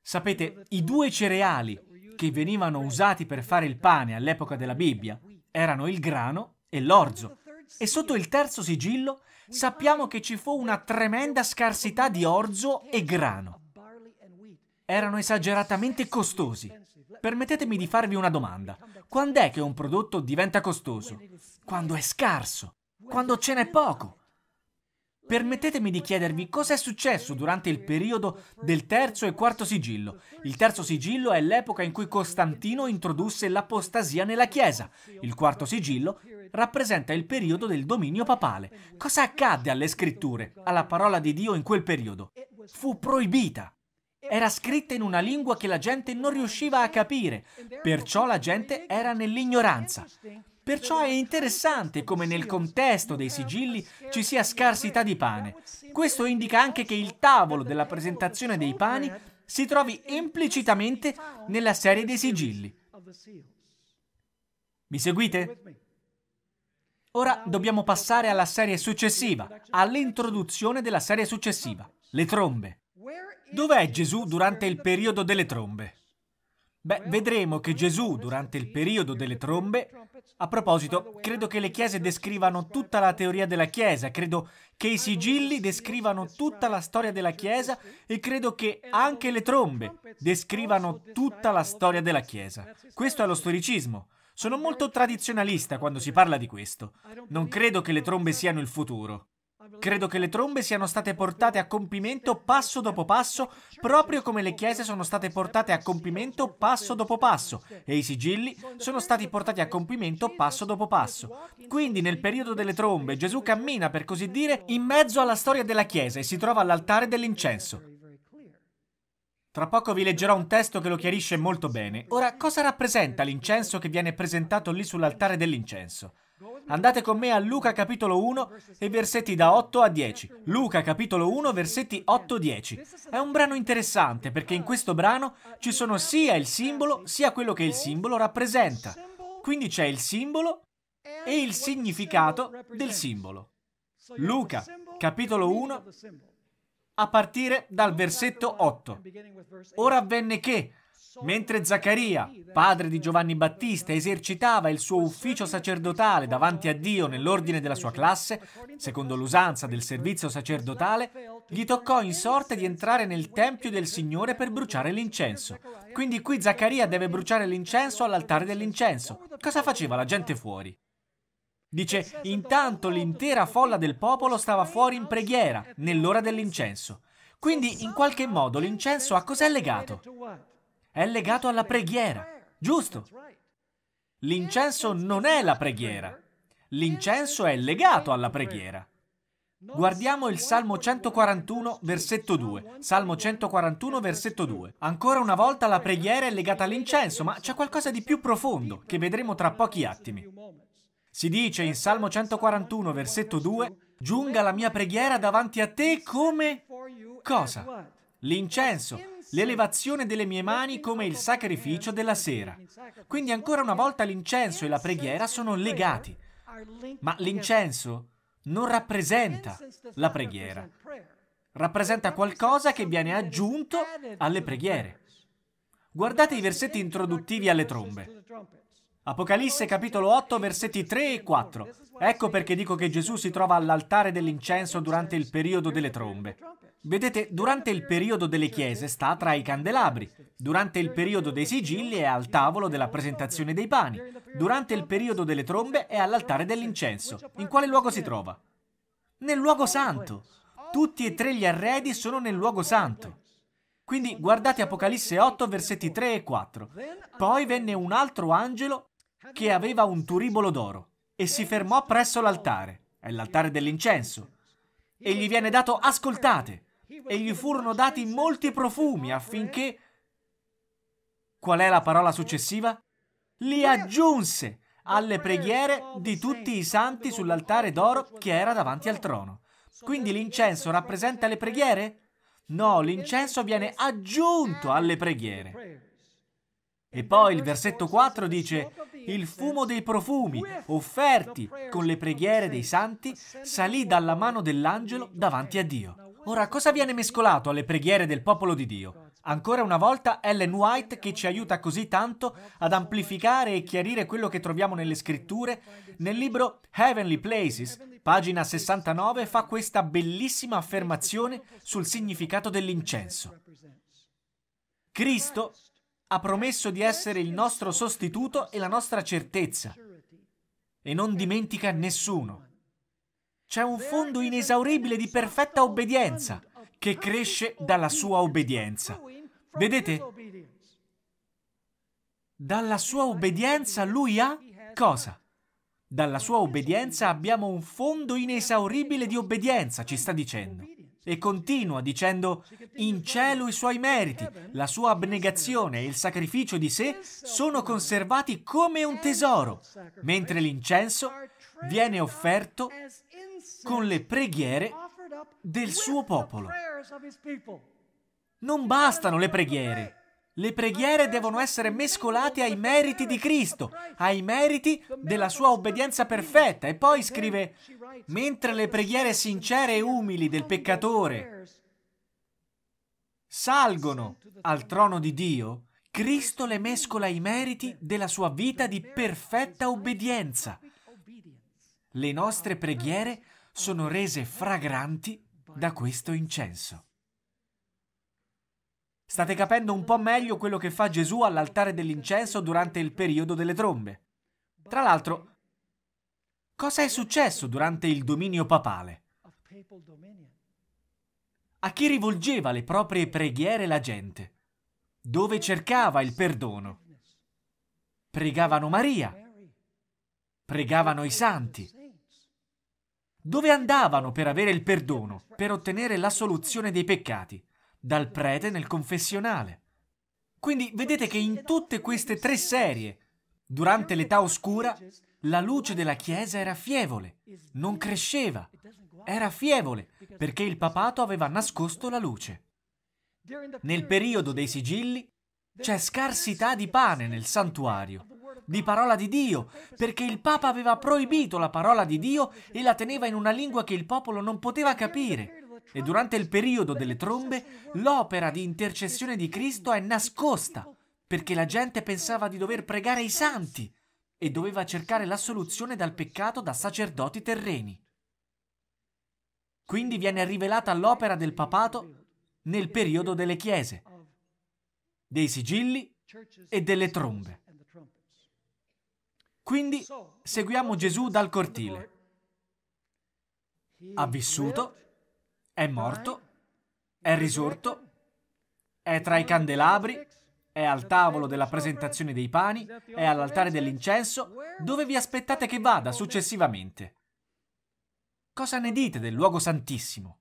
Sapete, i due cereali che venivano usati per fare il pane all'epoca della Bibbia erano il grano e l'orzo. E sotto il terzo sigillo sappiamo che ci fu una tremenda scarsità di orzo e grano. Erano esageratamente costosi. Permettetemi di farvi una domanda. Quando è che un prodotto diventa costoso? Quando è scarso? Quando ce n'è poco? Permettetemi di chiedervi cosa è successo durante il periodo del terzo e quarto sigillo. Il terzo sigillo è l'epoca in cui Costantino introdusse l'apostasia nella Chiesa. Il quarto sigillo rappresenta il periodo del dominio papale. Cosa accadde alle scritture, alla parola di Dio in quel periodo? Fu proibita. Era scritta in una lingua che la gente non riusciva a capire, perciò la gente era nell'ignoranza. Perciò è interessante come nel contesto dei sigilli ci sia scarsità di pane. Questo indica anche che il tavolo della presentazione dei pani si trovi implicitamente nella serie dei sigilli. Mi seguite? Ora dobbiamo passare alla serie successiva, all'introduzione della serie successiva, le trombe. Dov'è Gesù durante il periodo delle trombe? Beh, vedremo che Gesù, durante il periodo delle trombe, a proposito, credo che le chiese descrivano tutta la teoria della Chiesa, credo che i sigilli descrivano tutta la storia della Chiesa e credo che anche le trombe descrivano tutta la storia della Chiesa. Questo è lo storicismo. Sono molto tradizionalista quando si parla di questo. Non credo che le trombe siano il futuro. Credo che le trombe siano state portate a compimento passo dopo passo, proprio come le chiese sono state portate a compimento passo dopo passo e i sigilli sono stati portati a compimento passo dopo passo. Quindi nel periodo delle trombe Gesù cammina, per così dire, in mezzo alla storia della Chiesa e si trova all'altare dell'incenso. Tra poco vi leggerò un testo che lo chiarisce molto bene. Ora, cosa rappresenta l'incenso che viene presentato lì sull'altare dell'incenso? Andate con me a Luca capitolo 1 e versetti da 8 a 10. Luca capitolo 1 versetti 8-10. È un brano interessante perché in questo brano ci sono sia il simbolo sia quello che il simbolo rappresenta. Quindi c'è il simbolo e il significato del simbolo. Luca capitolo 1 a partire dal versetto 8. Ora avvenne che Mentre Zaccaria, padre di Giovanni Battista, esercitava il suo ufficio sacerdotale davanti a Dio nell'ordine della sua classe, secondo l'usanza del servizio sacerdotale, gli toccò in sorte di entrare nel tempio del Signore per bruciare l'incenso. Quindi qui Zaccaria deve bruciare l'incenso all'altare dell'incenso. Cosa faceva la gente fuori? Dice, intanto l'intera folla del popolo stava fuori in preghiera, nell'ora dell'incenso. Quindi in qualche modo l'incenso a cos'è legato? è legato alla preghiera, giusto? L'incenso non è la preghiera, l'incenso è legato alla preghiera. Guardiamo il Salmo 141, versetto 2. Salmo 141, versetto 2. Ancora una volta la preghiera è legata all'incenso, ma c'è qualcosa di più profondo che vedremo tra pochi attimi. Si dice in Salmo 141, versetto 2, giunga la mia preghiera davanti a te come cosa? L'incenso, l'elevazione delle mie mani come il sacrificio della sera. Quindi ancora una volta l'incenso e la preghiera sono legati, ma l'incenso non rappresenta la preghiera, rappresenta qualcosa che viene aggiunto alle preghiere. Guardate i versetti introduttivi alle trombe. Apocalisse capitolo 8 versetti 3 e 4. Ecco perché dico che Gesù si trova all'altare dell'incenso durante il periodo delle trombe. Vedete, durante il periodo delle chiese sta tra i candelabri, durante il periodo dei sigilli è al tavolo della presentazione dei pani, durante il periodo delle trombe è all'altare dell'incenso. In quale luogo si trova? Nel luogo santo. Tutti e tre gli arredi sono nel luogo santo. Quindi guardate Apocalisse 8, versetti 3 e 4. Poi venne un altro angelo che aveva un turibolo d'oro e si fermò presso l'altare, è l'altare dell'incenso, e gli viene dato ascoltate e gli furono dati molti profumi affinché... Qual è la parola successiva? Li aggiunse alle preghiere di tutti i santi sull'altare d'oro che era davanti al trono. Quindi l'incenso rappresenta le preghiere? No, l'incenso viene aggiunto alle preghiere. E poi il versetto 4 dice, il fumo dei profumi offerti con le preghiere dei santi salì dalla mano dell'angelo davanti a Dio. Ora, cosa viene mescolato alle preghiere del popolo di Dio? Ancora una volta Ellen White che ci aiuta così tanto ad amplificare e chiarire quello che troviamo nelle scritture, nel libro Heavenly Places, pagina 69, fa questa bellissima affermazione sul significato dell'incenso. Cristo ha promesso di essere il nostro sostituto e la nostra certezza. E non dimentica nessuno. C'è un fondo inesauribile di perfetta obbedienza che cresce dalla sua obbedienza. Vedete? Dalla sua obbedienza lui ha cosa? Dalla sua obbedienza abbiamo un fondo inesauribile di obbedienza, ci sta dicendo. E continua dicendo, in cielo i suoi meriti, la sua abnegazione e il sacrificio di sé sono conservati come un tesoro, mentre l'incenso viene offerto con le preghiere del suo popolo. Non bastano le preghiere. Le preghiere devono essere mescolate ai meriti di Cristo, ai meriti della sua obbedienza perfetta. E poi scrive, mentre le preghiere sincere e umili del peccatore salgono al trono di Dio, Cristo le mescola i meriti della sua vita di perfetta obbedienza. Le nostre preghiere sono rese fragranti da questo incenso. State capendo un po' meglio quello che fa Gesù all'altare dell'incenso durante il periodo delle trombe. Tra l'altro, cosa è successo durante il dominio papale? A chi rivolgeva le proprie preghiere la gente? Dove cercava il perdono? Pregavano Maria, pregavano i santi, dove andavano per avere il perdono, per ottenere la soluzione dei peccati? Dal prete nel confessionale. Quindi vedete che in tutte queste tre serie, durante l'età oscura, la luce della Chiesa era fievole, non cresceva, era fievole, perché il papato aveva nascosto la luce. Nel periodo dei sigilli c'è scarsità di pane nel santuario di parola di Dio, perché il Papa aveva proibito la parola di Dio e la teneva in una lingua che il popolo non poteva capire. E durante il periodo delle trombe l'opera di intercessione di Cristo è nascosta, perché la gente pensava di dover pregare i santi e doveva cercare l'assoluzione dal peccato da sacerdoti terreni. Quindi viene rivelata l'opera del papato nel periodo delle chiese, dei sigilli e delle trombe. Quindi seguiamo Gesù dal cortile. Ha vissuto, è morto, è risorto, è tra i candelabri, è al tavolo della presentazione dei pani, è all'altare dell'incenso, dove vi aspettate che vada successivamente. Cosa ne dite del luogo santissimo?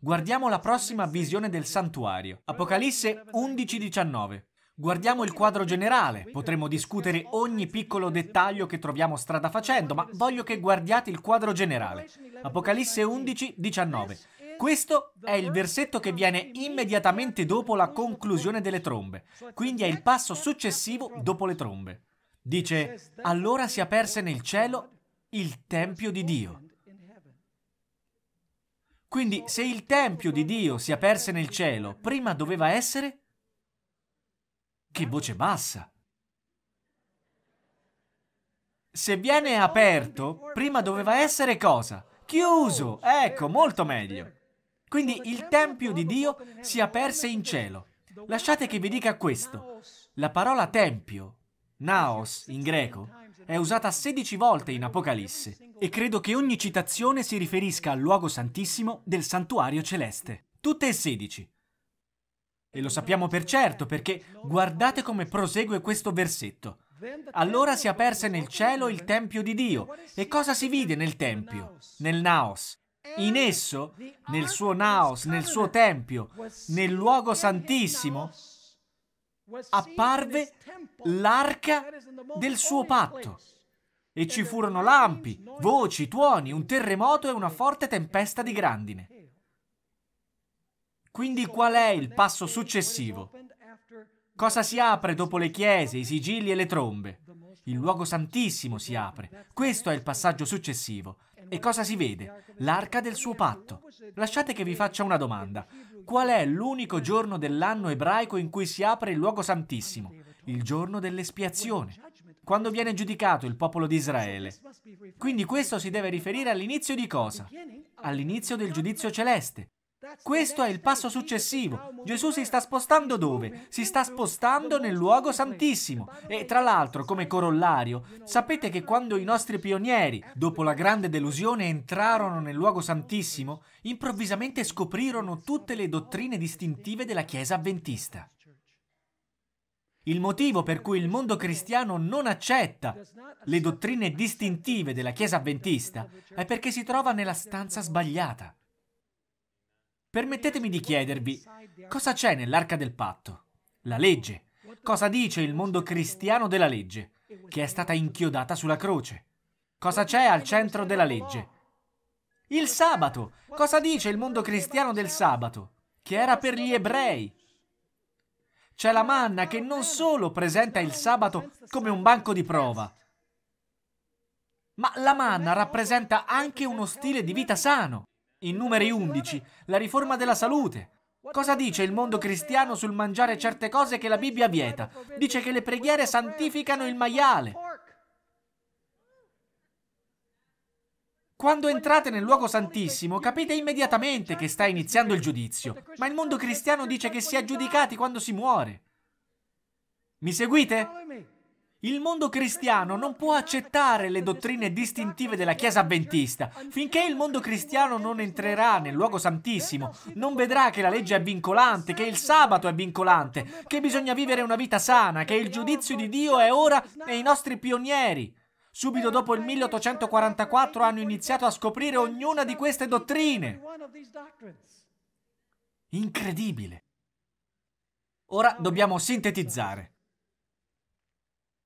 Guardiamo la prossima visione del santuario. Apocalisse 11:19. Guardiamo il quadro generale, potremmo discutere ogni piccolo dettaglio che troviamo strada facendo, ma voglio che guardiate il quadro generale. Apocalisse 11, 19. Questo è il versetto che viene immediatamente dopo la conclusione delle trombe, quindi è il passo successivo dopo le trombe. Dice, allora si aperse nel cielo il Tempio di Dio. Quindi se il Tempio di Dio si aperse nel cielo, prima doveva essere che voce bassa! Se viene aperto, prima doveva essere cosa? Chiuso! Ecco, molto meglio. Quindi il Tempio di Dio si aperse in cielo. Lasciate che vi dica questo. La parola Tempio, naos in greco, è usata 16 volte in Apocalisse e credo che ogni citazione si riferisca al luogo santissimo del santuario celeste. Tutte e 16. E lo sappiamo per certo perché guardate come prosegue questo versetto. Allora si aperse nel cielo il Tempio di Dio. E cosa si vide nel Tempio? Nel Naos. In esso, nel suo Naos, nel suo Tempio, nel luogo santissimo, apparve l'arca del suo patto. E ci furono lampi, voci, tuoni, un terremoto e una forte tempesta di grandine. Quindi qual è il passo successivo? Cosa si apre dopo le chiese, i sigilli e le trombe? Il luogo santissimo si apre. Questo è il passaggio successivo. E cosa si vede? L'arca del suo patto. Lasciate che vi faccia una domanda. Qual è l'unico giorno dell'anno ebraico in cui si apre il luogo santissimo? Il giorno dell'espiazione, quando viene giudicato il popolo di Israele. Quindi questo si deve riferire all'inizio di cosa? All'inizio del giudizio celeste. Questo è il passo successivo. Gesù si sta spostando dove? Si sta spostando nel luogo santissimo. E tra l'altro, come corollario, sapete che quando i nostri pionieri, dopo la grande delusione, entrarono nel luogo santissimo, improvvisamente scoprirono tutte le dottrine distintive della Chiesa avventista. Il motivo per cui il mondo cristiano non accetta le dottrine distintive della Chiesa avventista è perché si trova nella stanza sbagliata. Permettetemi di chiedervi, cosa c'è nell'arca del patto? La legge. Cosa dice il mondo cristiano della legge, che è stata inchiodata sulla croce? Cosa c'è al centro della legge? Il sabato. Cosa dice il mondo cristiano del sabato, che era per gli ebrei? C'è la manna che non solo presenta il sabato come un banco di prova, ma la manna rappresenta anche uno stile di vita sano. In numeri 11, la riforma della salute. Cosa dice il mondo cristiano sul mangiare certe cose che la Bibbia vieta? Dice che le preghiere santificano il maiale. Quando entrate nel luogo santissimo, capite immediatamente che sta iniziando il giudizio, ma il mondo cristiano dice che si è giudicati quando si muore. Mi seguite? Il mondo cristiano non può accettare le dottrine distintive della Chiesa avventista. Finché il mondo cristiano non entrerà nel luogo santissimo, non vedrà che la legge è vincolante, che il sabato è vincolante, che bisogna vivere una vita sana, che il giudizio di Dio è ora nei nostri pionieri. Subito dopo il 1844 hanno iniziato a scoprire ognuna di queste dottrine. Incredibile. Ora dobbiamo sintetizzare.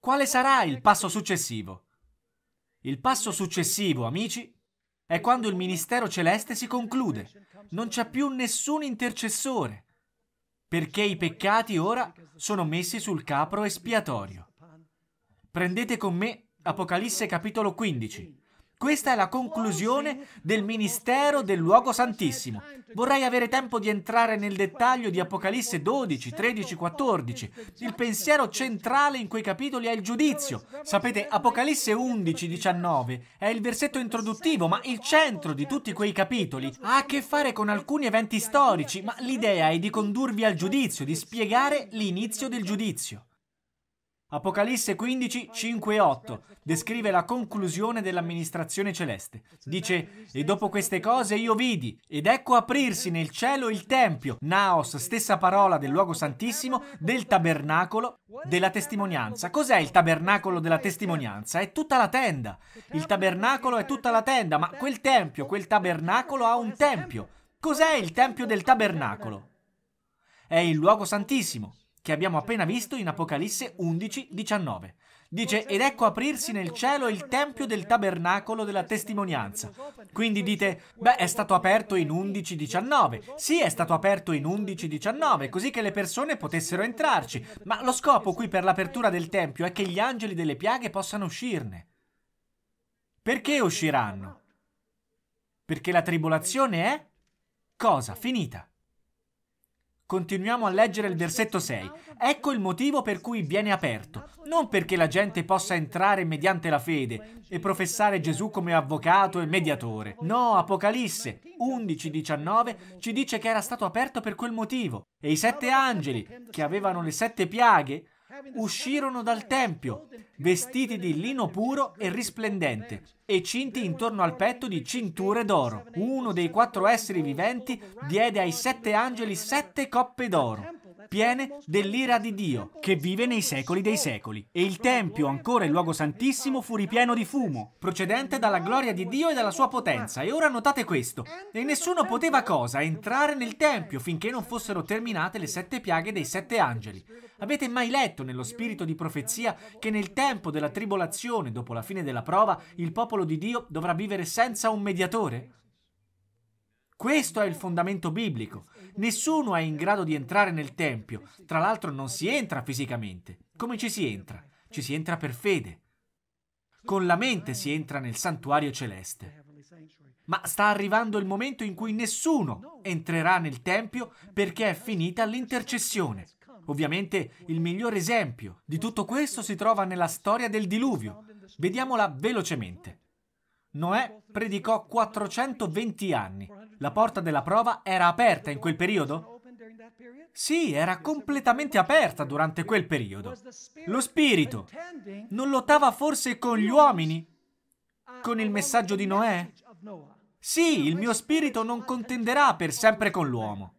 Quale sarà il passo successivo? Il passo successivo, amici, è quando il ministero celeste si conclude. Non c'è più nessun intercessore, perché i peccati ora sono messi sul capro espiatorio. Prendete con me Apocalisse capitolo 15, questa è la conclusione del ministero del luogo santissimo. Vorrei avere tempo di entrare nel dettaglio di Apocalisse 12, 13, 14. Il pensiero centrale in quei capitoli è il giudizio. Sapete, Apocalisse 11, 19 è il versetto introduttivo, ma il centro di tutti quei capitoli ha a che fare con alcuni eventi storici, ma l'idea è di condurvi al giudizio, di spiegare l'inizio del giudizio. Apocalisse 15, 5 e 8 descrive la conclusione dell'amministrazione celeste. Dice, e dopo queste cose io vidi, ed ecco aprirsi nel cielo il Tempio, naos, stessa parola del luogo santissimo, del tabernacolo, della testimonianza. Cos'è il tabernacolo della testimonianza? È tutta la tenda. Il tabernacolo è tutta la tenda, ma quel Tempio, quel tabernacolo ha un Tempio. Cos'è il Tempio del tabernacolo? È il luogo santissimo che abbiamo appena visto in Apocalisse 11:19. Dice, ed ecco aprirsi nel cielo il tempio del tabernacolo della testimonianza. Quindi dite, beh, è stato aperto in 11.19. Sì, è stato aperto in 11.19, così che le persone potessero entrarci. Ma lo scopo qui per l'apertura del tempio è che gli angeli delle piaghe possano uscirne. Perché usciranno? Perché la tribolazione è cosa? Finita. Continuiamo a leggere il versetto 6. Ecco il motivo per cui viene aperto, non perché la gente possa entrare mediante la fede e professare Gesù come avvocato e mediatore. No, Apocalisse 11-19 ci dice che era stato aperto per quel motivo. E i sette angeli, che avevano le sette piaghe, uscirono dal tempio, vestiti di lino puro e risplendente, e cinti intorno al petto di cinture d'oro. Uno dei quattro esseri viventi diede ai sette angeli sette coppe d'oro piene dell'ira di Dio, che vive nei secoli dei secoli. E il Tempio, ancora il luogo santissimo, fu ripieno di fumo, procedente dalla gloria di Dio e dalla sua potenza. E ora notate questo. E nessuno poteva cosa entrare nel Tempio finché non fossero terminate le sette piaghe dei sette angeli. Avete mai letto nello spirito di profezia che nel tempo della tribolazione, dopo la fine della prova, il popolo di Dio dovrà vivere senza un mediatore? Questo è il fondamento biblico. Nessuno è in grado di entrare nel Tempio. Tra l'altro non si entra fisicamente. Come ci si entra? Ci si entra per fede. Con la mente si entra nel santuario celeste. Ma sta arrivando il momento in cui nessuno entrerà nel Tempio perché è finita l'intercessione. Ovviamente il miglior esempio di tutto questo si trova nella storia del diluvio. Vediamola velocemente. Noè predicò 420 anni. La porta della prova era aperta in quel periodo? Sì, era completamente aperta durante quel periodo. Lo Spirito non lottava forse con gli uomini? Con il messaggio di Noè? Sì, il mio spirito non contenderà per sempre con l'uomo.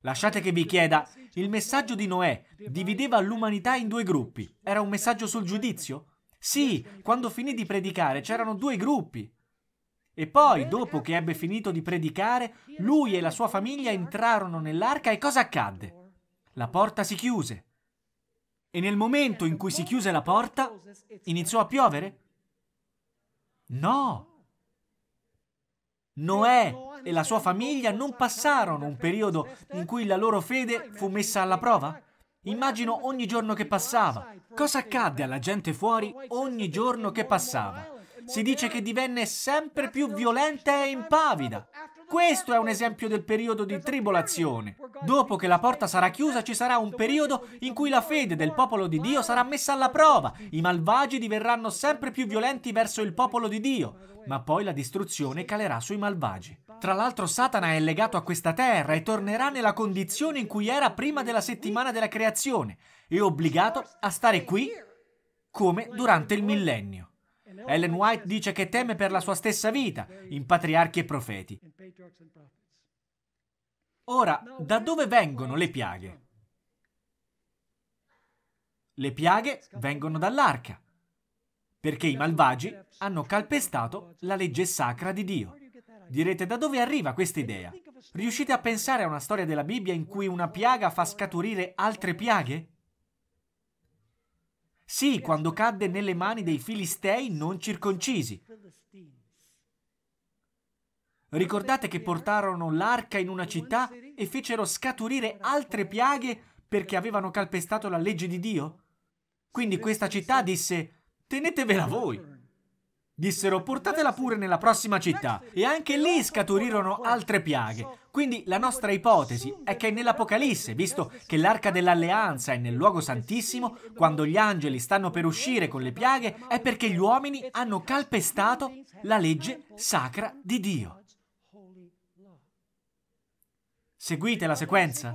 Lasciate che vi chieda, il messaggio di Noè divideva l'umanità in due gruppi. Era un messaggio sul giudizio? Sì, quando finì di predicare c'erano due gruppi. E poi, dopo che ebbe finito di predicare, lui e la sua famiglia entrarono nell'arca e cosa accadde? La porta si chiuse. E nel momento in cui si chiuse la porta, iniziò a piovere? No. Noè e la sua famiglia non passarono un periodo in cui la loro fede fu messa alla prova? Immagino ogni giorno che passava. Cosa accadde alla gente fuori ogni giorno che passava? Si dice che divenne sempre più violenta e impavida. Questo è un esempio del periodo di tribolazione. Dopo che la porta sarà chiusa ci sarà un periodo in cui la fede del popolo di Dio sarà messa alla prova. I malvagi diverranno sempre più violenti verso il popolo di Dio, ma poi la distruzione calerà sui malvagi. Tra l'altro Satana è legato a questa terra e tornerà nella condizione in cui era prima della settimana della creazione e obbligato a stare qui come durante il millennio. Ellen White dice che teme per la sua stessa vita in Patriarchi e Profeti. Ora, da dove vengono le piaghe? Le piaghe vengono dall'arca, perché i malvagi hanno calpestato la legge sacra di Dio. Direte da dove arriva questa idea? Riuscite a pensare a una storia della Bibbia in cui una piaga fa scaturire altre piaghe? Sì, quando cadde nelle mani dei filistei non circoncisi. Ricordate che portarono l'arca in una città e fecero scaturire altre piaghe perché avevano calpestato la legge di Dio? Quindi questa città disse, tenetevela voi. Dissero portatela pure nella prossima città e anche lì scaturirono altre piaghe. Quindi la nostra ipotesi è che nell'Apocalisse, visto che l'arca dell'alleanza è nel luogo santissimo, quando gli angeli stanno per uscire con le piaghe, è perché gli uomini hanno calpestato la legge sacra di Dio. Seguite la sequenza.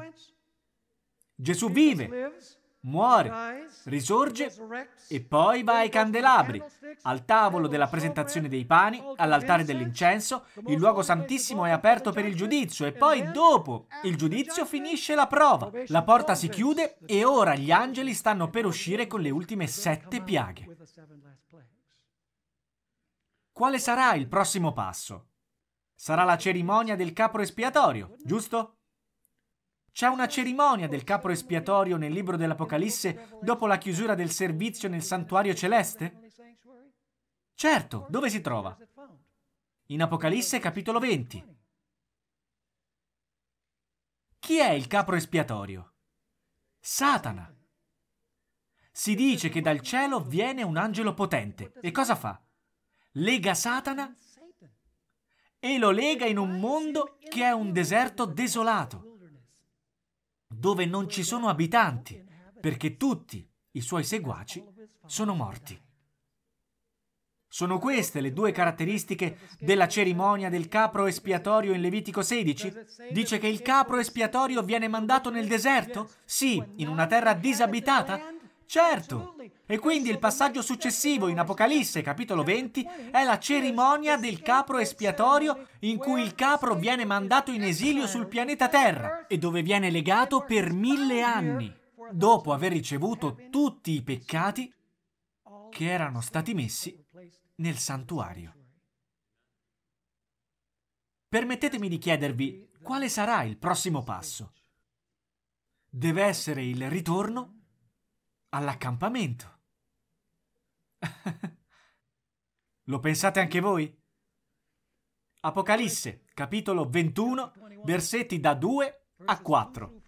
Gesù vive, muore, risorge e poi va ai candelabri, al tavolo della presentazione dei pani, all'altare dell'incenso, il luogo santissimo è aperto per il giudizio e poi dopo il giudizio finisce la prova, la porta si chiude e ora gli angeli stanno per uscire con le ultime sette piaghe. Quale sarà il prossimo passo? Sarà la cerimonia del capro espiatorio, giusto? C'è una cerimonia del capro espiatorio nel libro dell'Apocalisse dopo la chiusura del servizio nel santuario celeste? Certo, dove si trova? In Apocalisse capitolo 20. Chi è il capro espiatorio? Satana. Si dice che dal cielo viene un angelo potente. E cosa fa? Lega Satana e lo lega in un mondo che è un deserto desolato dove non ci sono abitanti, perché tutti i suoi seguaci sono morti. Sono queste le due caratteristiche della cerimonia del capro espiatorio in Levitico 16? Dice che il capro espiatorio viene mandato nel deserto? Sì, in una terra disabitata? Certo. E quindi il passaggio successivo in Apocalisse, capitolo 20, è la cerimonia del capro espiatorio in cui il capro viene mandato in esilio sul pianeta Terra e dove viene legato per mille anni, dopo aver ricevuto tutti i peccati che erano stati messi nel santuario. Permettetemi di chiedervi quale sarà il prossimo passo. Deve essere il ritorno all'accampamento. Lo pensate anche voi? Apocalisse, capitolo 21, versetti da 2 a 4.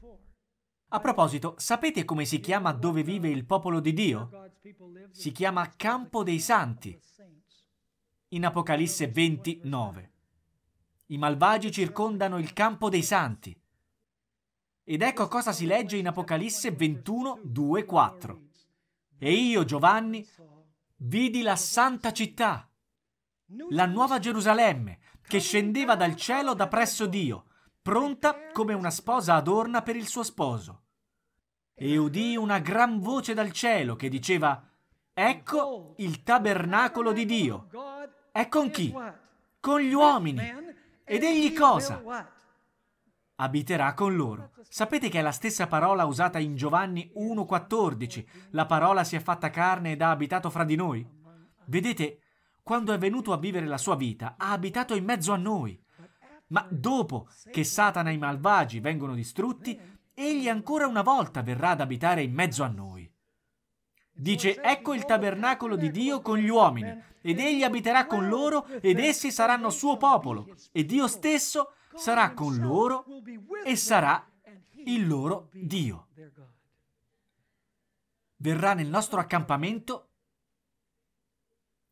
A proposito, sapete come si chiama dove vive il popolo di Dio? Si chiama Campo dei Santi, in Apocalisse 29. I malvagi circondano il Campo dei Santi. Ed ecco cosa si legge in Apocalisse 21, 2, 4. E io, Giovanni, vidi la santa città, la nuova Gerusalemme, che scendeva dal cielo da presso Dio, pronta come una sposa adorna per il suo sposo. E udì una gran voce dal cielo che diceva, Ecco il tabernacolo di Dio. E con chi? Con gli uomini. Ed egli cosa? abiterà con loro. Sapete che è la stessa parola usata in Giovanni 1,14. La parola si è fatta carne ed ha abitato fra di noi. Vedete, quando è venuto a vivere la sua vita, ha abitato in mezzo a noi. Ma dopo che Satana e i malvagi vengono distrutti, egli ancora una volta verrà ad abitare in mezzo a noi. Dice, ecco il tabernacolo di Dio con gli uomini, ed egli abiterà con loro, ed essi saranno suo popolo, e Dio stesso sarà con loro e sarà il loro Dio. Verrà nel nostro accampamento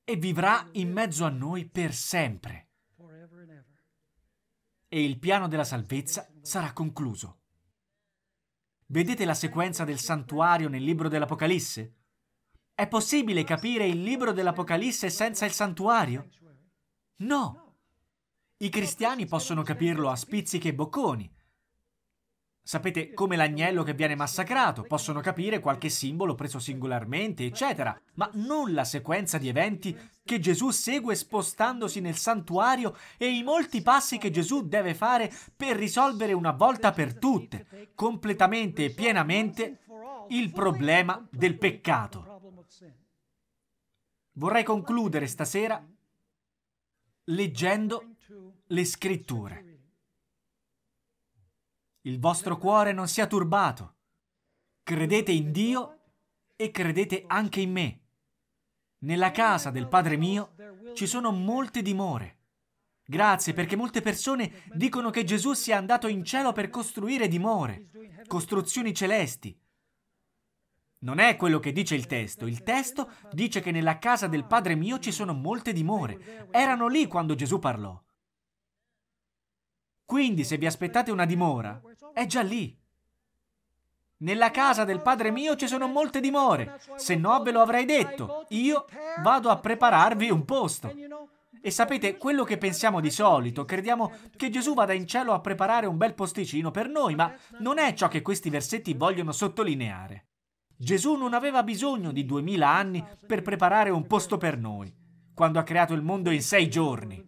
e vivrà in mezzo a noi per sempre. E il piano della salvezza sarà concluso. Vedete la sequenza del santuario nel libro dell'Apocalisse? È possibile capire il libro dell'Apocalisse senza il santuario? No! I cristiani possono capirlo a spizziche e bocconi. Sapete, come l'agnello che viene massacrato, possono capire qualche simbolo preso singolarmente, eccetera, ma non la sequenza di eventi che Gesù segue spostandosi nel santuario e i molti passi che Gesù deve fare per risolvere una volta per tutte, completamente e pienamente, il problema del peccato. Vorrei concludere stasera leggendo le scritture. Il vostro cuore non sia turbato. Credete in Dio e credete anche in me. Nella casa del Padre mio ci sono molte dimore. Grazie perché molte persone dicono che Gesù sia andato in cielo per costruire dimore, costruzioni celesti. Non è quello che dice il testo. Il testo dice che nella casa del Padre mio ci sono molte dimore. Erano lì quando Gesù parlò. Quindi se vi aspettate una dimora, è già lì. Nella casa del padre mio ci sono molte dimore, se no ve lo avrei detto. Io vado a prepararvi un posto. E sapete, quello che pensiamo di solito, crediamo che Gesù vada in cielo a preparare un bel posticino per noi, ma non è ciò che questi versetti vogliono sottolineare. Gesù non aveva bisogno di duemila anni per preparare un posto per noi, quando ha creato il mondo in sei giorni.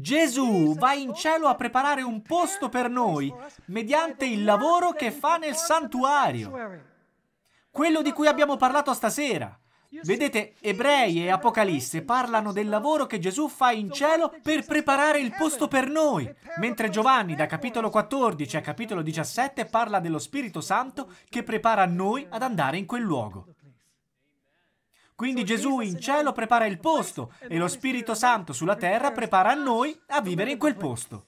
Gesù va in cielo a preparare un posto per noi mediante il lavoro che fa nel santuario. Quello di cui abbiamo parlato stasera. Vedete, Ebrei e Apocalisse parlano del lavoro che Gesù fa in cielo per preparare il posto per noi, mentre Giovanni da capitolo 14 a capitolo 17 parla dello Spirito Santo che prepara noi ad andare in quel luogo. Quindi Gesù in cielo prepara il posto e lo Spirito Santo sulla terra prepara noi a vivere in quel posto.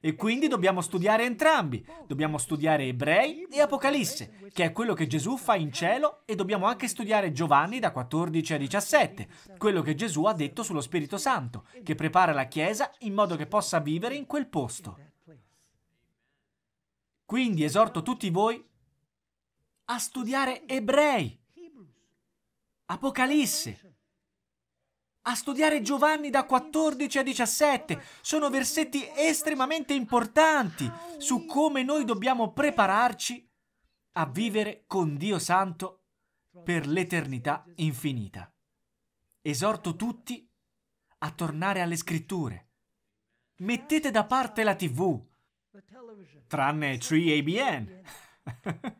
E quindi dobbiamo studiare entrambi. Dobbiamo studiare Ebrei e Apocalisse, che è quello che Gesù fa in cielo, e dobbiamo anche studiare Giovanni da 14 a 17, quello che Gesù ha detto sullo Spirito Santo, che prepara la Chiesa in modo che possa vivere in quel posto. Quindi esorto tutti voi a studiare Ebrei Apocalisse. A studiare Giovanni da 14 a 17 sono versetti estremamente importanti su come noi dobbiamo prepararci a vivere con Dio Santo per l'eternità infinita. Esorto tutti a tornare alle scritture. Mettete da parte la TV, tranne 3ABN.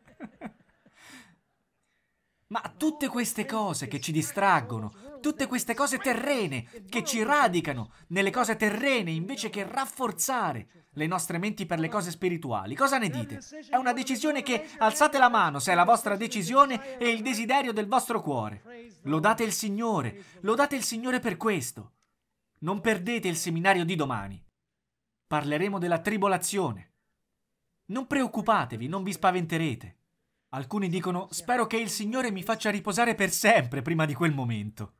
Ma tutte queste cose che ci distraggono, tutte queste cose terrene che ci radicano nelle cose terrene invece che rafforzare le nostre menti per le cose spirituali, cosa ne dite? È una decisione che alzate la mano se è la vostra decisione e il desiderio del vostro cuore. Lodate il Signore, lodate il Signore per questo. Non perdete il seminario di domani. Parleremo della tribolazione. Non preoccupatevi, non vi spaventerete. Alcuni dicono spero che il Signore mi faccia riposare per sempre prima di quel momento.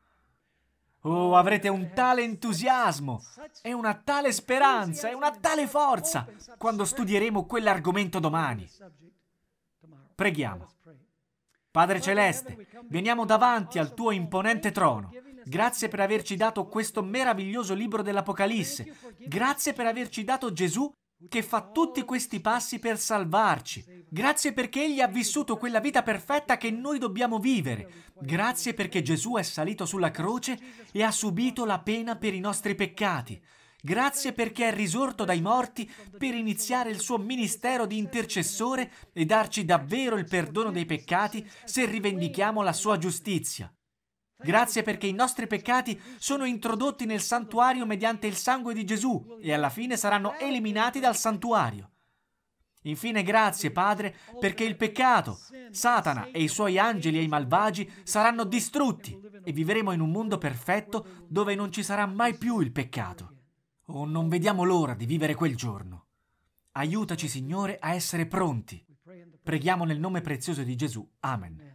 Oh, avrete un tale entusiasmo e una tale speranza e una tale forza quando studieremo quell'argomento domani. Preghiamo. Padre Celeste, veniamo davanti al tuo imponente trono. Grazie per averci dato questo meraviglioso libro dell'Apocalisse. Grazie per averci dato Gesù che fa tutti questi passi per salvarci. Grazie perché Egli ha vissuto quella vita perfetta che noi dobbiamo vivere. Grazie perché Gesù è salito sulla croce e ha subito la pena per i nostri peccati. Grazie perché è risorto dai morti per iniziare il suo ministero di intercessore e darci davvero il perdono dei peccati se rivendichiamo la sua giustizia. Grazie perché i nostri peccati sono introdotti nel santuario mediante il sangue di Gesù e alla fine saranno eliminati dal santuario. Infine grazie Padre perché il peccato, Satana e i suoi angeli e i malvagi saranno distrutti e vivremo in un mondo perfetto dove non ci sarà mai più il peccato. Oh, non vediamo l'ora di vivere quel giorno. Aiutaci Signore a essere pronti. Preghiamo nel nome prezioso di Gesù. Amen.